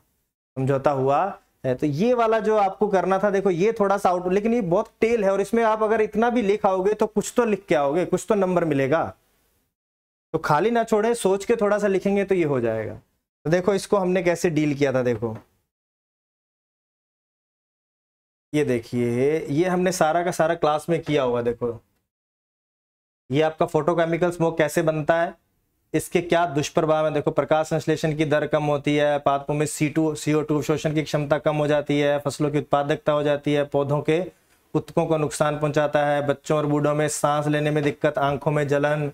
Speaker 1: समझौता हुआ तो ये वाला जो आपको करना था देखो ये थोड़ा सा आउट लेकिन ये बहुत टेल है और इसमें आप अगर इतना भी लिख आओगे तो कुछ तो लिख के आओगे कुछ तो नंबर मिलेगा तो खाली ना छोड़े सोच के थोड़ा सा लिखेंगे तो ये हो जाएगा तो देखो इसको हमने कैसे डील किया था देखो ये देखिए ये हमने सारा का सारा क्लास में किया हुआ देखो ये आपका फोटोकेमिकल स्मोक कैसे बनता है इसके क्या दुष्प्रभाव है देखो प्रकाश संश्लेषण की दर कम होती है पादपों में सी टू सीओ टू शोषण की क्षमता कम हो जाती है फसलों की उत्पादकता हो जाती है पौधों के उत्कों को नुकसान पहुंचाता है बच्चों और बूढ़ों में सांस लेने में दिक्कत आंखों में जलन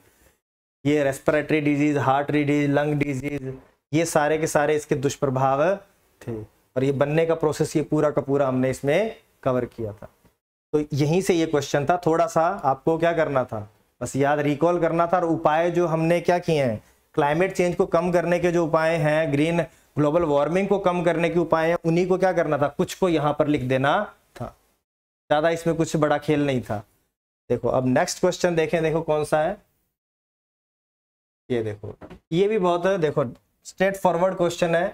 Speaker 1: ये respiratory disease heart disease lung disease ये सारे के सारे इसके दुष्प्रभाव थे और ये बनने का प्रोसेस ये पूरा का पूरा हमने इसमें कवर किया था तो यहीं से ये क्वेश्चन था थोड़ा सा आपको क्या करना था बस याद रिकॉल करना था और उपाय जो हमने क्या किए हैं क्लाइमेट चेंज को कम करने के जो उपाय हैं ग्रीन ग्लोबल वार्मिंग को कम करने के उपाय हैं उन्हीं को क्या करना था कुछ को यहाँ पर लिख देना था ज़्यादा इसमें कुछ बड़ा खेल नहीं था देखो अब नेक्स्ट क्वेश्चन देखें देखो कौन सा है ये देखो ये भी बहुत देखो स्ट्रेट फॉरवर्ड क्वेश्चन है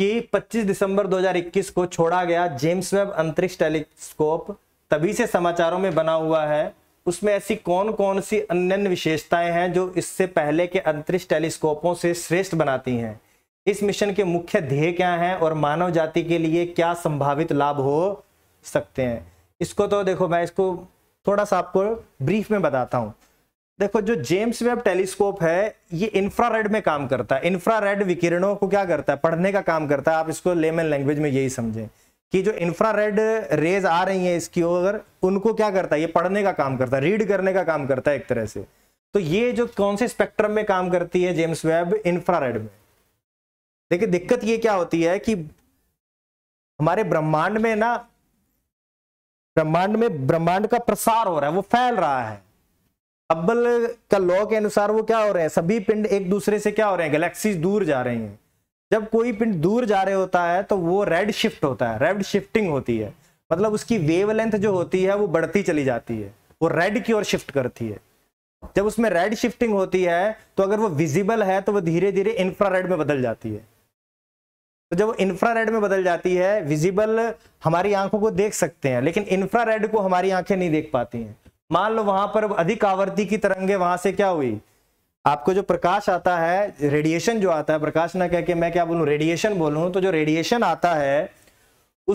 Speaker 1: कि 25 दिसंबर 2021 को छोड़ा गया जेम्स वेब अंतरिक्ष टेलीस्कोप तभी से समाचारों में बना हुआ है उसमें ऐसी कौन कौन सी अन्य विशेषताएं हैं जो इससे पहले के अंतरिक्ष टेलीस्कोपों से श्रेष्ठ बनाती हैं इस मिशन के मुख्य ध्येय क्या हैं और मानव जाति के लिए क्या संभावित लाभ हो सकते हैं इसको तो देखो मैं इसको थोड़ा सा आपको ब्रीफ में बताता हूँ देखो जो जेम्स वेब टेलीस्कोप है ये इंफ्रारेड में काम करता है इंफ्रारेड विकिरणों को क्या करता है पढ़ने का काम करता है आप इसको लेमन लैंग्वेज में यही समझें कि जो इंफ्रारेड रेज आ रही है इसकी ओर उनको क्या करता है ये पढ़ने का काम करता है रीड करने का काम करता है एक तरह से तो ये जो कौन से स्पेक्ट्रम में काम करती है जेम्स वेब इंफ्रारेड में देखिए दिक्कत ये क्या होती है कि हमारे ब्रह्मांड में ना ब्रह्मांड में ब्रह्मांड का प्रसार हो रहा है वो फैल रहा है अब्बल का लॉ के अनुसार वो क्या हो रहे हैं सभी पिंड एक दूसरे से क्या हो रहे हैं गैलेक्सीज दूर जा रहे हैं जब कोई पिंड दूर जा रहे होता है तो वो रेड शिफ्ट होता है रेड शिफ्टिंग होती है मतलब उसकी वेवलेंथ जो होती है वो बढ़ती चली जाती है वो रेड की ओर शिफ्ट करती है जब उसमें रेड शिफ्टिंग होती है तो अगर वो विजिबल है तो वो धीरे धीरे इंफ्रारेड में बदल जाती है तो जब वो इंफ्रारेड में बदल जाती है विजिबल हमारी आंखों को देख सकते हैं लेकिन इंफ्रारेड को हमारी आंखें नहीं देख पाती हैं मान लो वहां पर अधिक आवर्ती की तरंगे वहां से क्या हुई आपको जो प्रकाश आता है रेडिएशन जो आता है प्रकाश ना कह के मैं क्या बोलूँ रेडिएशन बोलूँ तो जो रेडिएशन आता है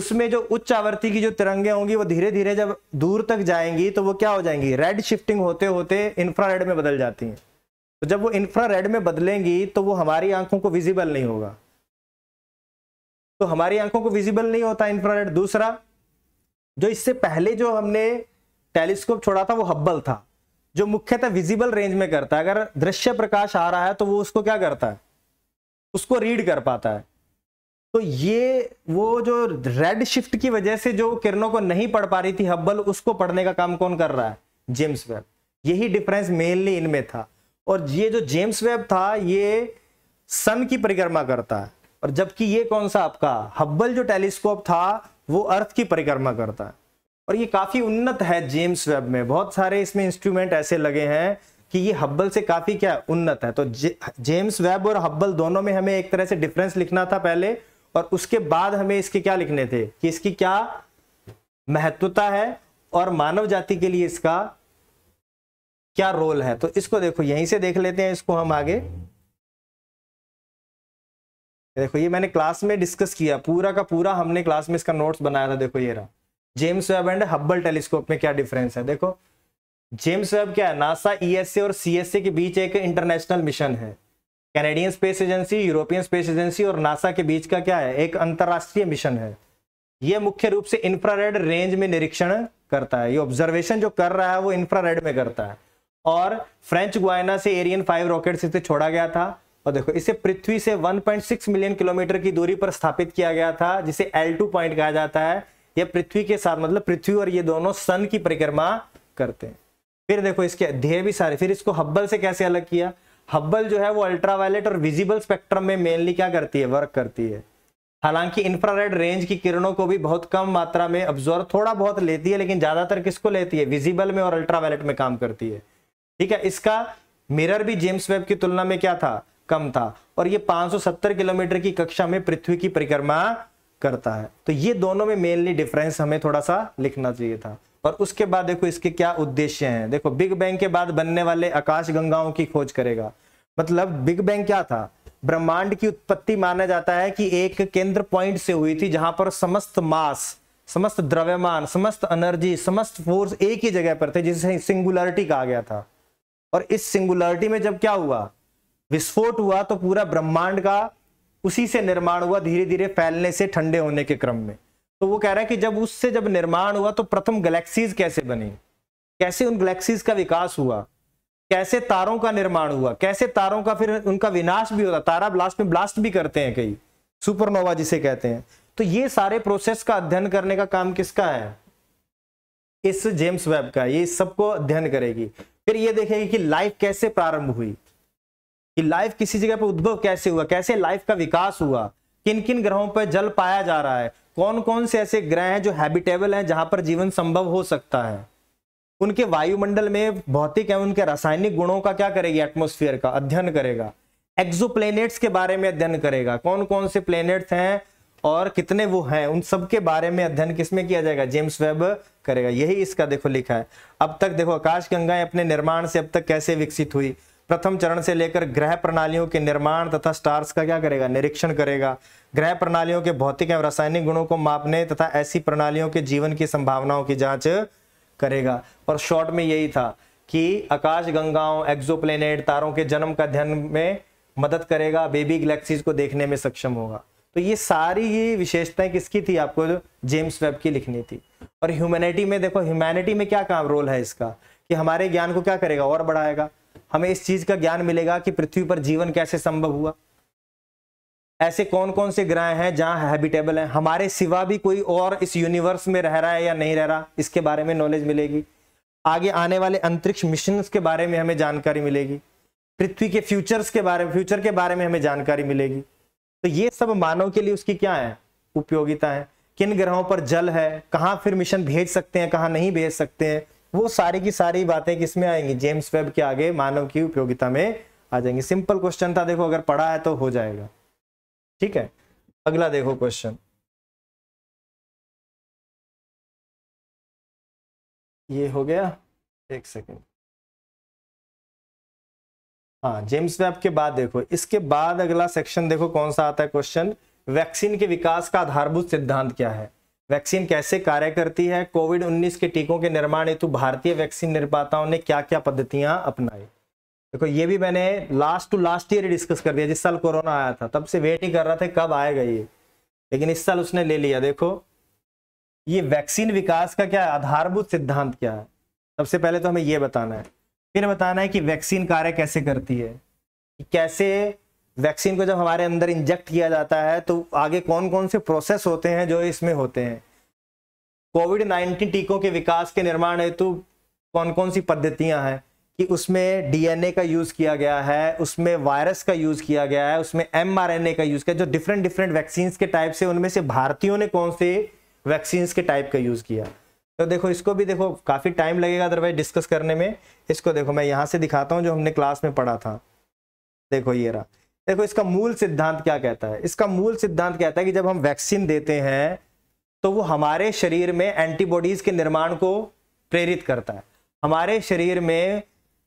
Speaker 1: उसमें जो उच्च आवृत्ति की जो तिरंगे होंगी वो धीरे धीरे जब दूर तक जाएंगी तो वो क्या हो जाएंगी रेड शिफ्टिंग होते होते इंफ्रारेड में बदल जाती हैं तो जब वो इंफ्रारेड में बदलेंगी तो वो हमारी आंखों को विजिबल नहीं होगा तो हमारी आंखों को विजिबल नहीं होता इंफ्रारेड दूसरा जो इससे पहले जो हमने टेलीस्कोप छोड़ा था वो हब्बल था जो मुख्यतः विजिबल रेंज में करता है अगर दृश्य प्रकाश आ रहा है तो वो उसको क्या करता है उसको रीड कर पाता है तो ये वो जो रेड शिफ्ट की वजह से जो किरणों को नहीं पढ़ पा रही थी हब्बल उसको पढ़ने का काम कौन कर रहा है जेम्स वेब यही डिफरेंस मेनली इनमें था और ये जो जेम्स वेब था ये सन की परिक्रमा करता है और जबकि ये कौन सा आपका हब्बल जो टेलीस्कोप था वो अर्थ की परिक्रमा करता है और ये काफी उन्नत है जेम्स वेब में बहुत सारे इसमें इंस्ट्रूमेंट ऐसे लगे हैं कि ये हब्बल से काफी क्या उन्नत है तो जे, जेम्स वेब और हब्बल दोनों में हमें एक तरह से डिफरेंस लिखना था पहले और उसके बाद हमें इसके क्या लिखने थे कि इसकी क्या महत्वता है और मानव जाति के लिए इसका क्या रोल है तो इसको देखो यहीं से देख लेते हैं इसको हम आगे देखो ये मैंने क्लास में डिस्कस किया पूरा का पूरा हमने क्लास में इसका नोट्स बनाया था देखो ये रहा James Webb and Hubble telescope में क्या डिफरेंस है देखो जेम्स वेब क्या है नासा ईएसए e और सीएसए के बीच एक इंटरनेशनल मिशन है Canadian space agency European space agency और नासा के बीच का क्या है एक अंतर्राष्ट्रीय मिशन है यह मुख्य रूप से इंफ्रारेड रेंज में निरीक्षण करता है ये ऑब्जर्वेशन जो कर रहा है वो इंफ्रारेड में करता है और फ्रेंच गुआना से एरियन फाइव रॉकेट से इसे छोड़ा गया था और देखो इसे पृथ्वी से 1.6 मिलियन किलोमीटर की दूरी पर स्थापित किया गया था जिसे L2 पॉइंट कहा जाता है या पृथ्वी के साथ मतलब पृथ्वी और ये दोनों सन की परिक्रमा करते हैं फिर देखो इसके अध्यय भी सारे फिर इसको हब्बल से कैसे अलग किया हब्बल जो है वो अल्ट्रावायलेट और विजिबल स्पेक्ट्रम में मेनली क्या करती है वर्क करती है हालांकि इंफ्रारेड रेंज की किरणों को भी बहुत कम मात्रा में अब्जॉर्व थोड़ा बहुत लेती है लेकिन ज्यादातर किसको लेती है विजिबल में और अल्ट्रावायलेट में काम करती है ठीक है इसका मिरर भी जेम्स वेब की तुलना में क्या था कम था और ये 570 किलोमीटर की कक्षा में पृथ्वी की परिक्रमा करता है तो ये दोनों में मेनली डिफरेंस हमें थोड़ा सा लिखना चाहिए था और उसके बाद देखो इसके क्या उद्देश्य हैं देखो बिग बैंग के बाद बनने वाले आकाश गंगाओं की खोज करेगा मतलब बिग बैंग क्या था ब्रह्मांड की उत्पत्ति माना जाता है कि एक केंद्र पॉइंट से हुई थी जहां पर समस्त मास समस्त द्रव्यमान समस्त एनर्जी समस्त फोर्स एक ही जगह पर थे जिसे सिंगुलरिटी कहा गया था और इस सिंगुलरिटी में जब क्या हुआ विस्फोट हुआ तो पूरा ब्रह्मांड का उसी से निर्माण हुआ धीरे धीरे फैलने से ठंडे होने के क्रम में तो वो कह रहा है कि जब उससे जब निर्माण हुआ तो प्रथम गैलेक्सीज कैसे बनी कैसे उन गैलेक्सीज का विकास हुआ कैसे तारों का निर्माण हुआ कैसे तारों का फिर उनका विनाश भी होता तारा ब्लास्ट में ब्लास्ट भी करते हैं कई सुपरनोवा जिसे कहते हैं तो ये सारे प्रोसेस का अध्ययन करने का काम किसका है इस जेम्स वेब का ये सबको अध्ययन करेगी फिर ये देखेगी कि लाइफ कैसे प्रारंभ हुई कि लाइफ किसी जगह पर उद्भव कैसे हुआ कैसे लाइफ का विकास हुआ किन किन ग्रहों पर जल पाया जा रहा है कौन कौन से ऐसे ग्रह हैं जो हैबिटेबल हैं जहां पर जीवन संभव हो सकता है उनके वायुमंडल में भौतिक एवं उनके रासायनिक गुणों का क्या करेगी एटमोस्फियर का अध्ययन करेगा एक्जो के बारे में अध्ययन करेगा कौन कौन से प्लेनेट्स हैं और कितने वो हैं उन सब के बारे में अध्ययन किसमें किया जाएगा जेम्स वेब करेगा यही इसका देखो लिखा है अब तक देखो आकाश गंगाएं अपने निर्माण से अब तक कैसे विकसित हुई प्रथम चरण से लेकर ग्रह प्रणालियों के निर्माण तथा स्टार्स का क्या करेगा निरीक्षण करेगा ग्रह प्रणालियों के भौतिक एवं रासायनिक गुणों को मापने तथा ऐसी प्रणालियों के जीवन की संभावनाओं की जांच करेगा और शॉर्ट में यही था कि आकाश गंगाओं एक्जो तारों के जन्म का अध्ययन में मदद करेगा बेबी गैलेक्सीज को देखने में सक्षम होगा तो ये सारी ये विशेषताएं किसकी थी आपको जेम्स वेब की लिखनी थी और ह्यूमैनिटी में देखो ह्यूमैनिटी में क्या काम रोल है इसका कि हमारे ज्ञान को क्या करेगा और बढ़ाएगा हमें इस चीज का ज्ञान मिलेगा कि पृथ्वी पर जीवन कैसे संभव हुआ ऐसे कौन कौन से ग्रह हैं जहां हैबिटेबल हैं हमारे सिवा भी कोई और इस यूनिवर्स में रह रहा है या नहीं रह रहा इसके बारे में नॉलेज मिलेगी आगे आने वाले अंतरिक्ष मिशन के बारे में हमें जानकारी मिलेगी पृथ्वी के फ्यूचर्स के बारे में फ्यूचर के बारे में हमें जानकारी मिलेगी तो ये सब मानव के लिए उसकी क्या है उपयोगिता है किन ग्रहों पर जल है कहाँ फिर मिशन भेज सकते हैं कहाँ नहीं भेज सकते हैं वो सारी की सारी बातें किसमें आएंगी जेम्स वेब के आगे मानव की उपयोगिता में आ जाएंगी सिंपल क्वेश्चन था देखो अगर पढ़ा है तो हो जाएगा ठीक है अगला देखो क्वेश्चन
Speaker 2: ये हो गया एक सेकेंड
Speaker 1: हाँ जेम्स वेब के बाद देखो इसके बाद अगला सेक्शन देखो कौन सा आता है क्वेश्चन वैक्सीन के विकास का आधारभूत सिद्धांत क्या है वैक्सीन कैसे कार्य करती है कोविड 19 के टीकों के निर्माण हेतु भारतीय वैक्सीन निर्माताओं ने क्या क्या पद्धतियां अपनाई देखो ये भी मैंने last to last year discuss कर दिया जिस साल कोरोना आया था तब से वेट ही कर रहा था कब आएगा ये लेकिन इस साल उसने ले लिया देखो ये वैक्सीन विकास का क्या आधारभूत सिद्धांत क्या है सबसे पहले तो हमें ये बताना है फिर बताना है कि वैक्सीन कार्य कैसे करती है कैसे वैक्सीन को जब हमारे अंदर इंजेक्ट किया जाता है तो आगे कौन कौन से प्रोसेस होते हैं जो इसमें होते हैं कोविड नाइन्टीन टीकों के विकास के निर्माण हेतु कौन कौन सी पद्धतियां हैं कि उसमें डीएनए का यूज़ किया गया है उसमें वायरस का यूज़ किया गया है उसमें एमआरएनए का यूज़ किया जो डिफरेंट डिफरेंट वैक्सीन के टाइप से उनमें से भारतीयों ने कौन से वैक्सीन के टाइप का यूज़ किया तो देखो इसको भी देखो काफ़ी टाइम लगेगा अदरवाइज डिस्कस करने में इसको देखो मैं यहाँ से दिखाता हूँ जो हमने क्लास में पढ़ा था देखो ये रहा देखो इसका मूल सिद्धांत क्या कहता है इसका मूल सिद्धांत कहता है कि जब हम वैक्सीन देते हैं तो वो हमारे शरीर में एंटीबॉडीज के निर्माण को प्रेरित करता है हमारे शरीर में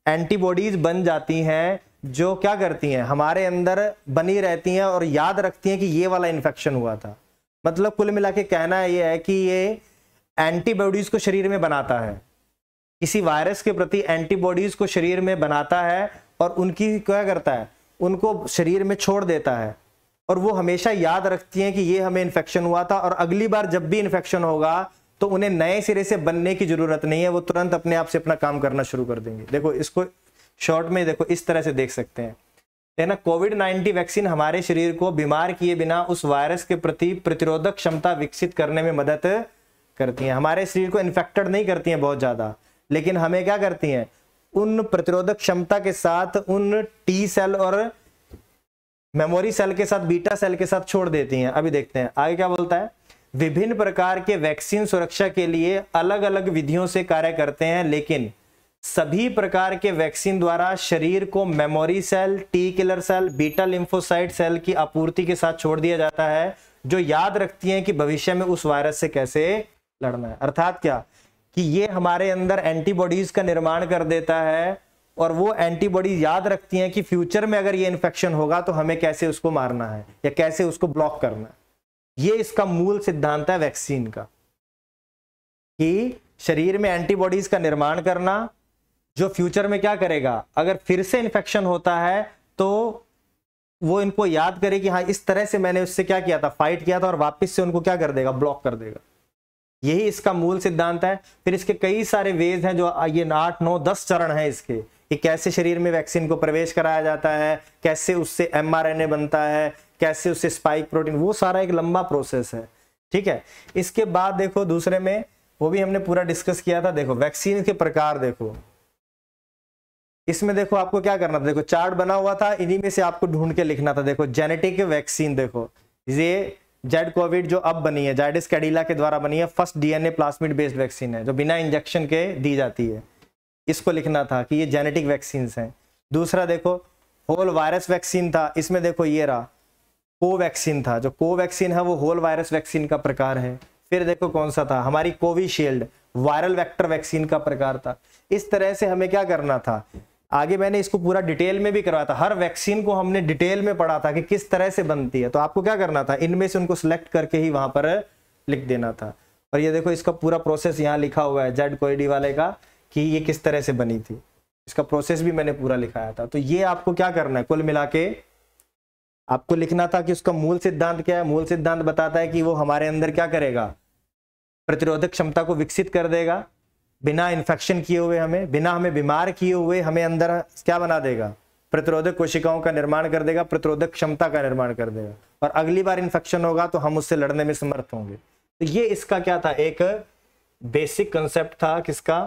Speaker 1: एंटीबॉडीज बन जाती हैं जो क्या करती हैं हमारे अंदर बनी रहती हैं और याद रखती हैं कि ये वाला इन्फेक्शन हुआ था मतलब कुल मिला के कहना ये है कि ये एंटीबॉडीज को शरीर में बनाता है किसी वायरस के प्रति एंटीबॉडीज को शरीर में बनाता है और उनकी क्या करता है उनको शरीर में छोड़ देता है और वो हमेशा याद रखती हैं कि ये हमें इन्फेक्शन हुआ था और अगली बार जब भी इन्फेक्शन होगा तो उन्हें नए सिरे से बनने की जरूरत नहीं है वो तुरंत अपने आप से अपना काम करना शुरू कर देंगे देखो इसको शॉर्ट में देखो इस तरह से देख सकते हैं है ना कोविड 19 वैक्सीन हमारे शरीर को बीमार किए बिना उस वायरस के प्रति प्रतिरोधक क्षमता विकसित करने में मदद करती हैं हमारे शरीर को इन्फेक्टेड नहीं करती हैं बहुत ज़्यादा लेकिन हमें क्या करती हैं उन प्रतिरोधक क्षमता के साथ उन टी सेल और मेमोरी सेल के साथ बीटा सेल के साथ छोड़ देती हैं अभी देखते हैं आगे क्या बोलता है विभिन्न प्रकार के वैक्सीन सुरक्षा के लिए अलग अलग विधियों से कार्य करते हैं लेकिन सभी प्रकार के वैक्सीन द्वारा शरीर को memory cell T killer cell beta lymphocyte cell की आपूर्ति के साथ छोड़ दिया जाता है जो याद रखती हैं कि भविष्य में उस वायरस से कैसे लड़ना है अर्थात क्या कि ये हमारे अंदर एंटीबॉडीज का निर्माण कर देता है और वो एंटीबॉडी याद रखती हैं कि फ्यूचर में अगर ये इन्फेक्शन होगा तो हमें कैसे उसको मारना है या कैसे उसको ब्लॉक करना है ये इसका मूल सिद्धांत है वैक्सीन का कि शरीर में एंटीबॉडीज का निर्माण करना जो फ्यूचर में क्या करेगा अगर फिर से इन्फेक्शन होता है तो वो इनको याद करे कि हाँ इस तरह से मैंने उससे क्या किया था फाइट किया था और वापस से उनको क्या कर देगा ब्लॉक कर देगा यही इसका मूल सिद्धांत है फिर इसके कई सारे वेज हैं जो ये आठ नौ दस चरण हैं इसके कि कैसे शरीर में वैक्सीन को प्रवेश कराया जाता है कैसे उससे एम बनता है कैसे उससे स्पाइक प्रोटीन वो सारा एक लंबा प्रोसेस है ठीक है इसके बाद देखो दूसरे में वो भी हमने पूरा डिस्कस किया था देखो वैक्सीन के प्रकार देखो इसमें देखो आपको क्या करना था देखो चार्ट बना हुआ था इन्हीं में से आपको ढूंढ के लिखना था देखो जेनेटिक वैक्सीन देखो ये जेड कोविड जो अब बनी है जाइडिस कैडिला के द्वारा बनी है first DNA plasmid based vaccine है जो बिना इंजेक्शन के दी जाती है इसको लिखना था कि ये जेनेटिक वैक्सीन हैं दूसरा देखो होल वायरस वैक्सीन था इसमें देखो ये रहा कोवैक्सीन था जो कोवैक्सीन है वो होल वायरस वैक्सीन का प्रकार है फिर देखो कौन सा था हमारी कोविशील्ड वायरल वैक्टर वैक्सीन का प्रकार था इस तरह से हमें क्या करना था आगे मैंने इसको पूरा डिटेल में भी करवाया था हर वैक्सीन को हमने डिटेल में पढ़ा था कि किस तरह से बनती है तो आपको क्या करना था इनमें से उनको सिलेक्ट करके ही वहां पर लिख देना था और ये देखो इसका पूरा प्रोसेस यहाँ लिखा हुआ है जेड कोईडी वाले का कि ये किस तरह से बनी थी इसका प्रोसेस भी मैंने पूरा लिखाया था तो ये आपको क्या करना है कुल मिला के आपको लिखना था कि उसका मूल सिद्धांत क्या है मूल सिद्धांत बताता है कि वो हमारे अंदर क्या करेगा प्रतिरोधक क्षमता को विकसित कर देगा बिना इन्फेक्शन किए हुए हमें बिना हमें बीमार किए हुए हमें अंदर क्या बना देगा प्रतिरोधक कोशिकाओं का निर्माण कर देगा प्रतिरोधक क्षमता का निर्माण कर देगा और अगली बार इन्फेक्शन होगा तो हम उससे लड़ने में समर्थ होंगे तो ये इसका क्या था एक बेसिक कंसेप्ट था किसका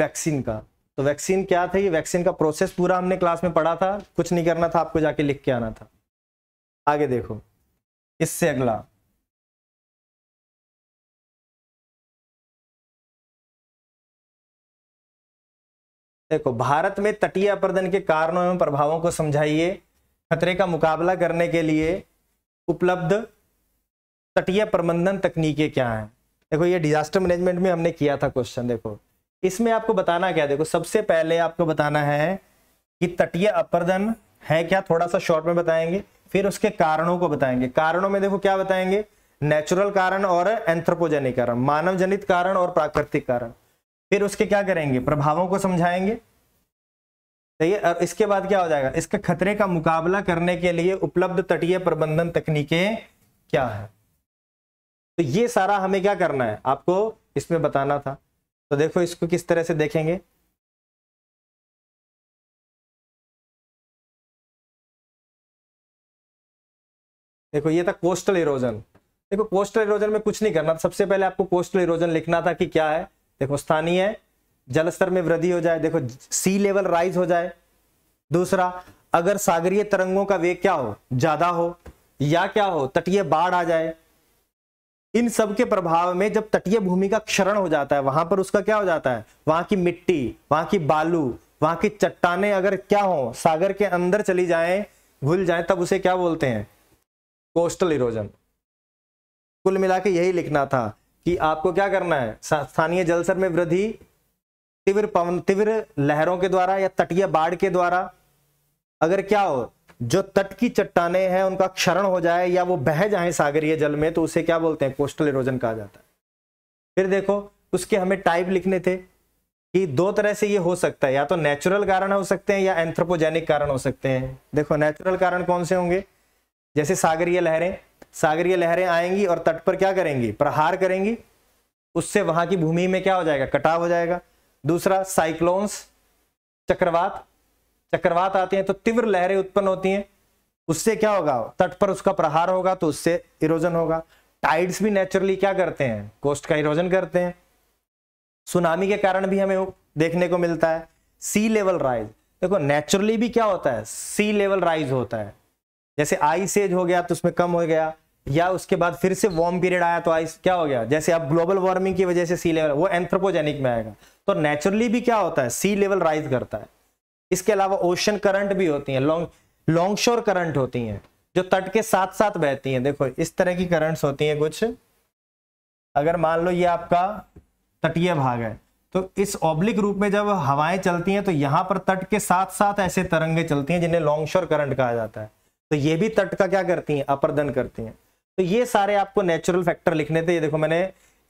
Speaker 1: वैक्सीन का तो वैक्सीन क्या था ये वैक्सीन का प्रोसेस पूरा हमने क्लास में पढ़ा था कुछ नहीं करना था आपको जाके लिख के आना था आगे देखो इससे अगला देखो भारत में तटीय अपर्दन के कारणों एवं प्रभावों को समझाइए खतरे का मुकाबला करने के लिए उपलब्ध तटीय प्रबंधन तकनीकें क्या हैं देखो ये डिजास्टर मैनेजमेंट में हमने किया था क्वेश्चन देखो इसमें आपको बताना क्या देखो सबसे पहले आपको बताना है कि तटीय अपर्दन है क्या थोड़ा सा शॉर्ट में बताएंगे फिर उसके कारणों को बताएंगे कारणों में देखो क्या बताएंगे नेचुरल कारण और एंथ्रोपोजेनिक कारण मानव जनित कारण और प्राकृतिक कारण फिर उसके क्या करेंगे प्रभावों को समझाएंगे सही है और इसके बाद क्या हो जाएगा इसके खतरे का मुकाबला करने के लिए उपलब्ध तटीय प्रबंधन तकनीकें क्या है तो ये सारा हमें क्या करना है आपको इसमें बताना था तो देखो इसको किस तरह से देखेंगे देखो ये था कोस्टल इरोजन देखो कोस्टल इरोजन में कुछ नहीं करना सबसे पहले आपको कोस्टल इरोजन लिखना था कि क्या है देखो स्थानीय जलस्तर में वृद्धि हो जाए देखो सी लेवल राइज हो जाए दूसरा अगर सागरीय तरंगों का वेग क्या हो ज्यादा हो या क्या हो तटीय बाढ़ आ जाए इन सब के प्रभाव में जब तटीय भूमि का क्षरण हो जाता है वहां पर उसका क्या हो जाता है वहां की मिट्टी वहां की बालू वहां की चट्टाने अगर क्या हो सागर के अंदर चली जाए घुल जाए तब उसे क्या बोलते हैं कोस्टल इरोजन कुल मिला के यही लिखना था कि आपको क्या करना है स्थानीय जलसर में वृद्धि तीव्र पवन तीव्र लहरों के द्वारा या तटीय बाढ़ के द्वारा अगर क्या हो जो तट की चट्टाने हैं उनका क्षरण हो जाए या वो बह जाए सागरीय जल में तो उसे क्या बोलते हैं कोस्टल इरोजन कहा जाता है फिर देखो उसके हमें टाइप लिखने थे कि दो तरह से ये हो सकता है या तो नेचुरल कारण हो सकते हैं या एंथ्रोपोजेनिक कारण हो सकते हैं देखो नेचुरल कारण कौन से होंगे जैसे सागरीय लहरें सागरीय लहरें आएंगी और तट पर क्या करेंगी प्रहार करेंगी उससे वहां की भूमि में क्या हो जाएगा कटाव हो जाएगा दूसरा साइक्लोन्स चक्रवात चक्रवात आते हैं तो तीव्र लहरें उत्पन्न होती हैं उससे क्या होगा तट पर उसका प्रहार होगा तो उससे इरोजन होगा टाइड्स भी नेचुरली क्या करते हैं कोस्ट का इरोजन करते हैं सुनामी के कारण भी हमें देखने को मिलता है सी लेवल राइज देखो नेचुरली भी क्या होता है सी लेवल राइज होता है जैसे आइस एज हो गया तो उसमें कम हो गया या उसके बाद फिर से वार्म पीरियड आया तो आइस क्या हो गया जैसे अब ग्लोबल वार्मिंग की वजह से सी लेवल वो एंथ्रोपोजेनिक में आएगा तो नेचुरली भी क्या होता है सी लेवल राइज करता है इसके अलावा ओशन करंट भी होती है लॉन्ग लॉन्ग शोर करंट होती हैं जो तट के साथ साथ बहती हैं देखो इस तरह की करंट्स होती हैं कुछ अगर मान लो ये आपका तटीय भाग है तो इस ऑब्लिक रूप में जब हवाएं चलती हैं तो यहां पर तट के साथ साथ ऐसे तरंगे चलती हैं जिन्हें लॉन्ग शोर करंट कहा जाता है तो ये भी तट का क्या करती हैं अपरदन करती हैं तो ये सारे आपको नेचुरल फैक्टर लिखने थे ये देखो मैंने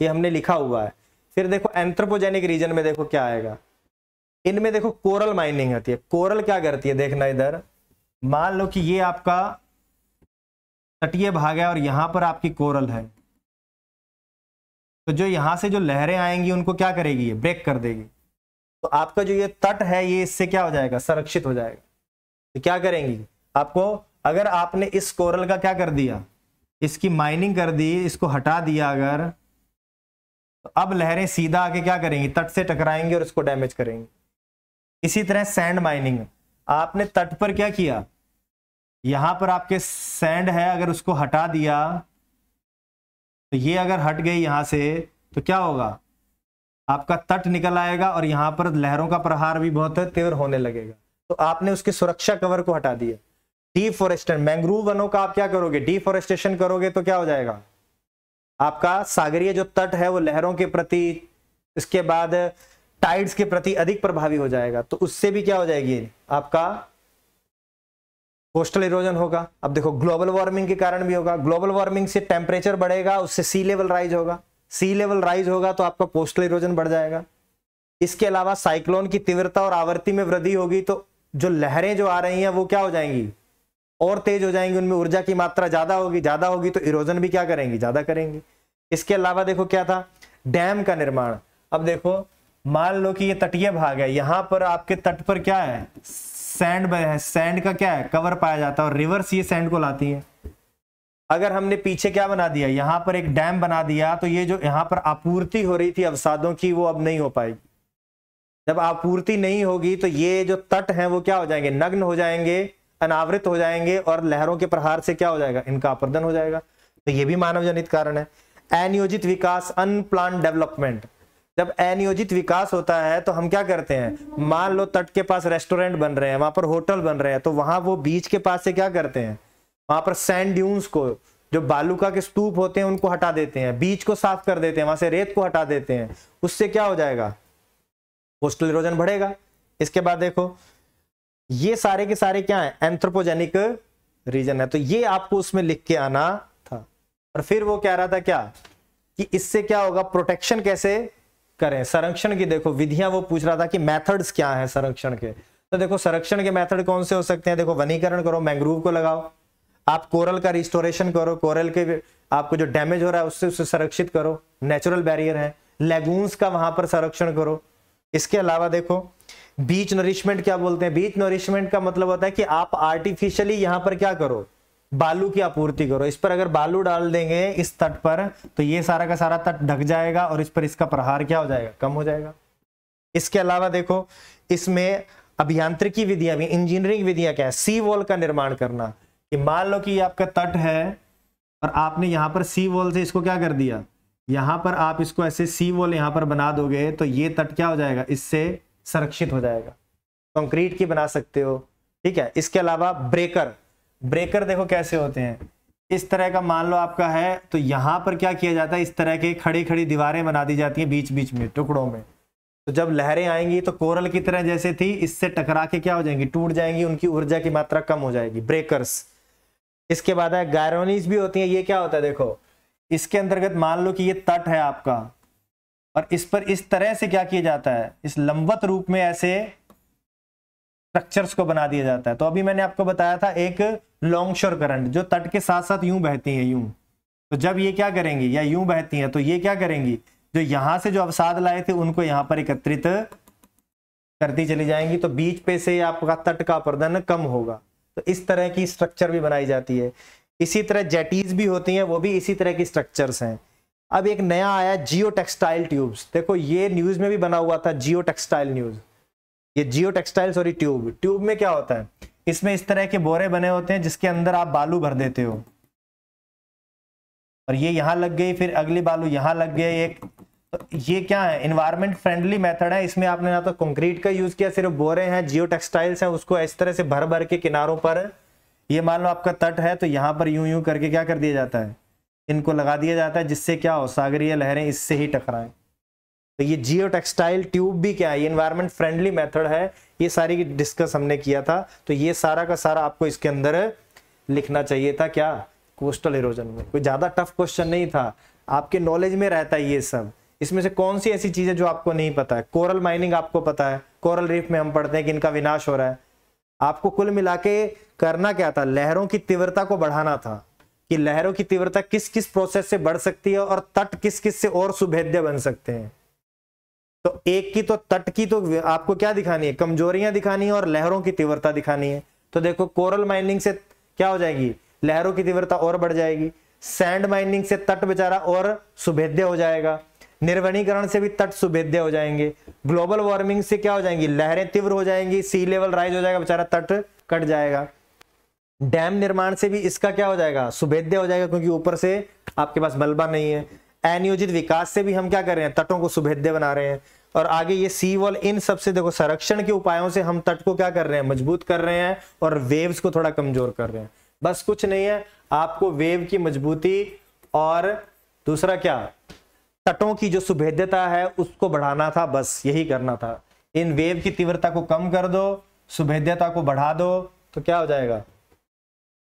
Speaker 1: ये हमने लिखा हुआ है फिर देखो एंथ्रोपोजेनिक रीजन में देखो क्या आएगा इनमें देखो कोरल माइनिंग आती है कोरल क्या करती है देखना इधर मान लो कि ये आपका तटीय भाग है और यहां पर आपकी कोरल है तो जो यहां से जो लहरें आएंगी उनको क्या करेगी ये ब्रेक कर देगी तो आपका जो ये तट है ये इससे क्या हो जाएगा संरक्षित हो जाएगा तो क्या करेंगी आपको अगर आपने इस कोरल का क्या कर दिया इसकी माइनिंग कर दी इसको हटा दिया अगर तो अब लहरें सीधा आके क्या करेंगी तट से टकराएंगी और इसको डैमेज करेंगी इसी तरह सैंड माइनिंग आपने तट पर क्या किया यहां पर आपके सैंड है अगर उसको हटा दिया तो ये अगर हट गई यहां से तो क्या होगा आपका तट निकल आएगा और यहां पर लहरों का प्रहार भी बहुत तीव्र होने लगेगा तो आपने उसके सुरक्षा कवर को हटा दिया डिफोरेस्टेशन मैंग्रोव वनों का आप क्या करोगे डिफोरेस्टेशन करोगे तो क्या हो जाएगा आपका सागरीय जो तट है वो लहरों के प्रति इसके बाद टाइड्स के प्रति अधिक प्रभावी हो जाएगा तो उससे भी क्या हो जाएगी आपका कोस्टल इरोजन होगा अब देखो ग्लोबल वार्मिंग के कारण भी होगा ग्लोबल वार्मिंग से टेम्परेचर बढ़ेगा उससे सी लेवल राइज होगा सी लेवल राइज होगा तो आपका कोस्टल इरोजन बढ़ जाएगा इसके अलावा साइक्लोन की तीव्रता और आवर्ती में वृद्धि होगी तो जो लहरें जो आ रही हैं वो क्या हो जाएंगी और तेज हो जाएंगे उनमें ऊर्जा की मात्रा ज्यादा होगी ज्यादा होगी तो इरोजन भी क्या करेंगी ज्यादा करेंगी इसके अलावा देखो क्या था डैम का निर्माण अब देखो मान लो कि ये तटीय भाग है यहां पर आपके तट पर क्या है सैंड है सैंड का क्या है कवर पाया जाता है और रिवर्स ये सैंड को लाती है अगर हमने पीछे क्या बना दिया यहां पर एक डैम बना दिया तो ये जो यहां पर आपूर्ति हो रही थी अवसादों की वो अब नहीं हो पाएगी जब आपूर्ति नहीं होगी तो ये जो तट है वो क्या हो जाएंगे नग्न हो जाएंगे अनावृत हो जाएंगे और लहरों के प्रहार से क्या हो जाएगा इनका अपर्दन हो जाएगा तो ये भी मानव जनित कारण है अनियोजित विकास अनप्लान डेवलपमेंट जब अनियोजित विकास होता है तो हम क्या करते हैं मान लो तट के पास रेस्टोरेंट बन रहे हैं वहां पर होटल बन रहे हैं तो वहां वो बीच के पास से क्या करते हैं वहां पर सैंड ड्यून्स को जो बालूका के स्तूप होते हैं उनको हटा देते हैं बीच को साफ कर देते हैं वहां से रेत को हटा देते हैं उससे क्या हो जाएगा कोस्टल इरोजन बढ़ेगा इसके बाद देखो ये सारे के सारे क्या है एंथ्रोपोजेनिक रीजन है तो ये आपको उसमें लिख के आना था और फिर वो कह रहा था क्या कि इससे क्या होगा प्रोटेक्शन कैसे करें संरक्षण की देखो विधियां वो पूछ रहा था कि मेथड्स क्या है संरक्षण के तो देखो संरक्षण के मेथड कौन से हो सकते हैं देखो वनीकरण करो मैंग्रोव को लगाओ आप कोरल का रिस्टोरेशन करो कोरल के आपको जो डैमेज हो रहा है उससे उसे संरक्षित करो नेचुरल बैरियर है लेगून्स का वहां पर संरक्षण करो इसके अलावा देखो बीच नरिशमेंट क्या बोलते हैं बीच नरिशमेंट का मतलब होता है कि आप आर्टिफिशियली यहां पर क्या करो बालू की आपूर्ति करो इस पर अगर बालू डाल देंगे इस तट पर तो ये सारा का सारा तट ढक जाएगा और इस पर इसका प्रहार क्या हो जाएगा कम हो जाएगा इसके अलावा देखो इसमें अभियांत्रिकी विधियां भी इंजीनियरिंग विधियां क्या है सी वॉल का निर्माण करना कि मान लो कि आपका तट है और आपने यहां पर सी वॉल से इसको क्या कर दिया यहां पर आप इसको ऐसे सी वॉल यहां पर बना दोगे तो ये तट क्या हो जाएगा इससे संरक्षित हो जाएगा कंक्रीट की बना सकते हो ठीक है इसके अलावा ब्रेकर ब्रेकर देखो कैसे होते हैं इस तरह का मान लो आपका है तो यहाँ पर क्या किया जाता है इस तरह के खड़ी खड़ी दीवारें बना दी जाती हैं बीच बीच में टुकड़ों में तो जब लहरें आएंगी तो कोरल की तरह जैसे थी इससे टकरा के क्या हो जाएंगी टूट जाएंगी उनकी ऊर्जा की मात्रा कम हो जाएगी ब्रेकर्स इसके बाद है गायरोनीज भी होती है ये क्या होता है देखो इसके अंतर्गत मान लो कि ये तट है आपका और इस पर इस तरह से क्या किया जाता है इस लंबवत रूप में ऐसे स्ट्रक्चर्स को बना दिया जाता है तो अभी मैंने आपको बताया था एक लॉन्ग शोर करंट जो तट के साथ साथ यूं बहती है यूं तो जब ये क्या करेंगी या यूं बहती हैं तो ये क्या करेंगी जो यहां से जो अवसाद लाए थे उनको यहां पर एकत्रित करती चली जाएंगी तो बीच पे से आपका तट का अपर्दन कम होगा तो इस तरह की स्ट्रक्चर भी बनाई जाती है इसी तरह जेटीज भी होती हैं वो भी इसी तरह की स्ट्रक्चर्स हैं अब एक नया आया जियो टेक्सटाइल ट्यूब्स देखो ये न्यूज़ में भी बना हुआ था जियो टेक्सटाइल न्यूज़ ये geotextile sorry tube tube में क्या होता है इसमें इस तरह के बोरे बने होते हैं जिसके अंदर आप बालू भर देते हो और ये यहां लग गई फिर अगली बालू यहां लग गई एक तो ये क्या है इन्वायरमेंट फ्रेंडली मेथड है इसमें आपने ना तो कंक्रीट का यूज़ किया सिर्फ बोरे हैं जियो टेक्सटाइल्स हैं उसको इस तरह से भर भर के किनारों पर ये मान लो आपका तट है तो यहां पर यूं यूं करके क्या कर दिया जाता है इनको लगा दिया जाता है जिससे क्या हो सागरीय लहरें इससे ही टकराएं तो ये जियो टेक्सटाइल ट्यूब भी क्या है ये इन्वायरमेंट फ्रेंडली मेथड है ये सारी डिस्कस हमने किया था तो ये सारा का सारा आपको इसके अंदर लिखना चाहिए था क्या कोस्टल इरोजन में कोई ज़्यादा टफ क्वेश्चन नहीं था आपके नॉलेज में रहता है ये सब इसमें से कौन सी ऐसी चीज़ है जो आपको नहीं पता है कोरल माइनिंग आपको पता है कोरल रीफ में हम पढ़ते हैं कि इनका विनाश हो रहा है आपको कुल मिला के करना क्या था लहरों की तीव्रता को बढ़ाना था कि लहरों की तीव्रता किस किस प्रोसेस से बढ़ सकती है और तट किस किस से और सुभेद्य बन सकते हैं तो एक की तो तट की तो आपको क्या दिखानी है कमजोरियां दिखानी है और लहरों की तीव्रता दिखानी है तो देखो कोरल माइनिंग से क्या हो जाएगी लहरों की तीव्रता और बढ़ जाएगी सैंड माइनिंग से तट बेचारा और सुभेद्य हो जाएगा निर्वणीकरण से भी तट सुभेद्य हो जाएंगे ग्लोबल वार्मिंग से क्या हो जाएंगी लहरें तीव्र हो जाएंगी सी लेवल राइज हो जाएगा बेचारा तट कट जाएगा डैम निर्माण से भी इसका क्या हो जाएगा सुभेद्य हो जाएगा क्योंकि ऊपर से आपके पास मलबा नहीं है अनियोजित विकास से भी हम क्या कर रहे हैं तटों को सुभेद्य बना रहे हैं और आगे ये सी वॉल इन सबसे देखो संरक्षण के उपायों से हम तट को क्या कर रहे हैं मजबूत कर रहे हैं और वेव्स को थोड़ा कमजोर कर रहे हैं बस कुछ नहीं है आपको वेव की मजबूती और दूसरा क्या तटों की जो सुभेद्यता है उसको बढ़ाना था बस यही करना था इन वेव की तीव्रता को कम कर दो सुभेद्यता को बढ़ा दो तो क्या हो जाएगा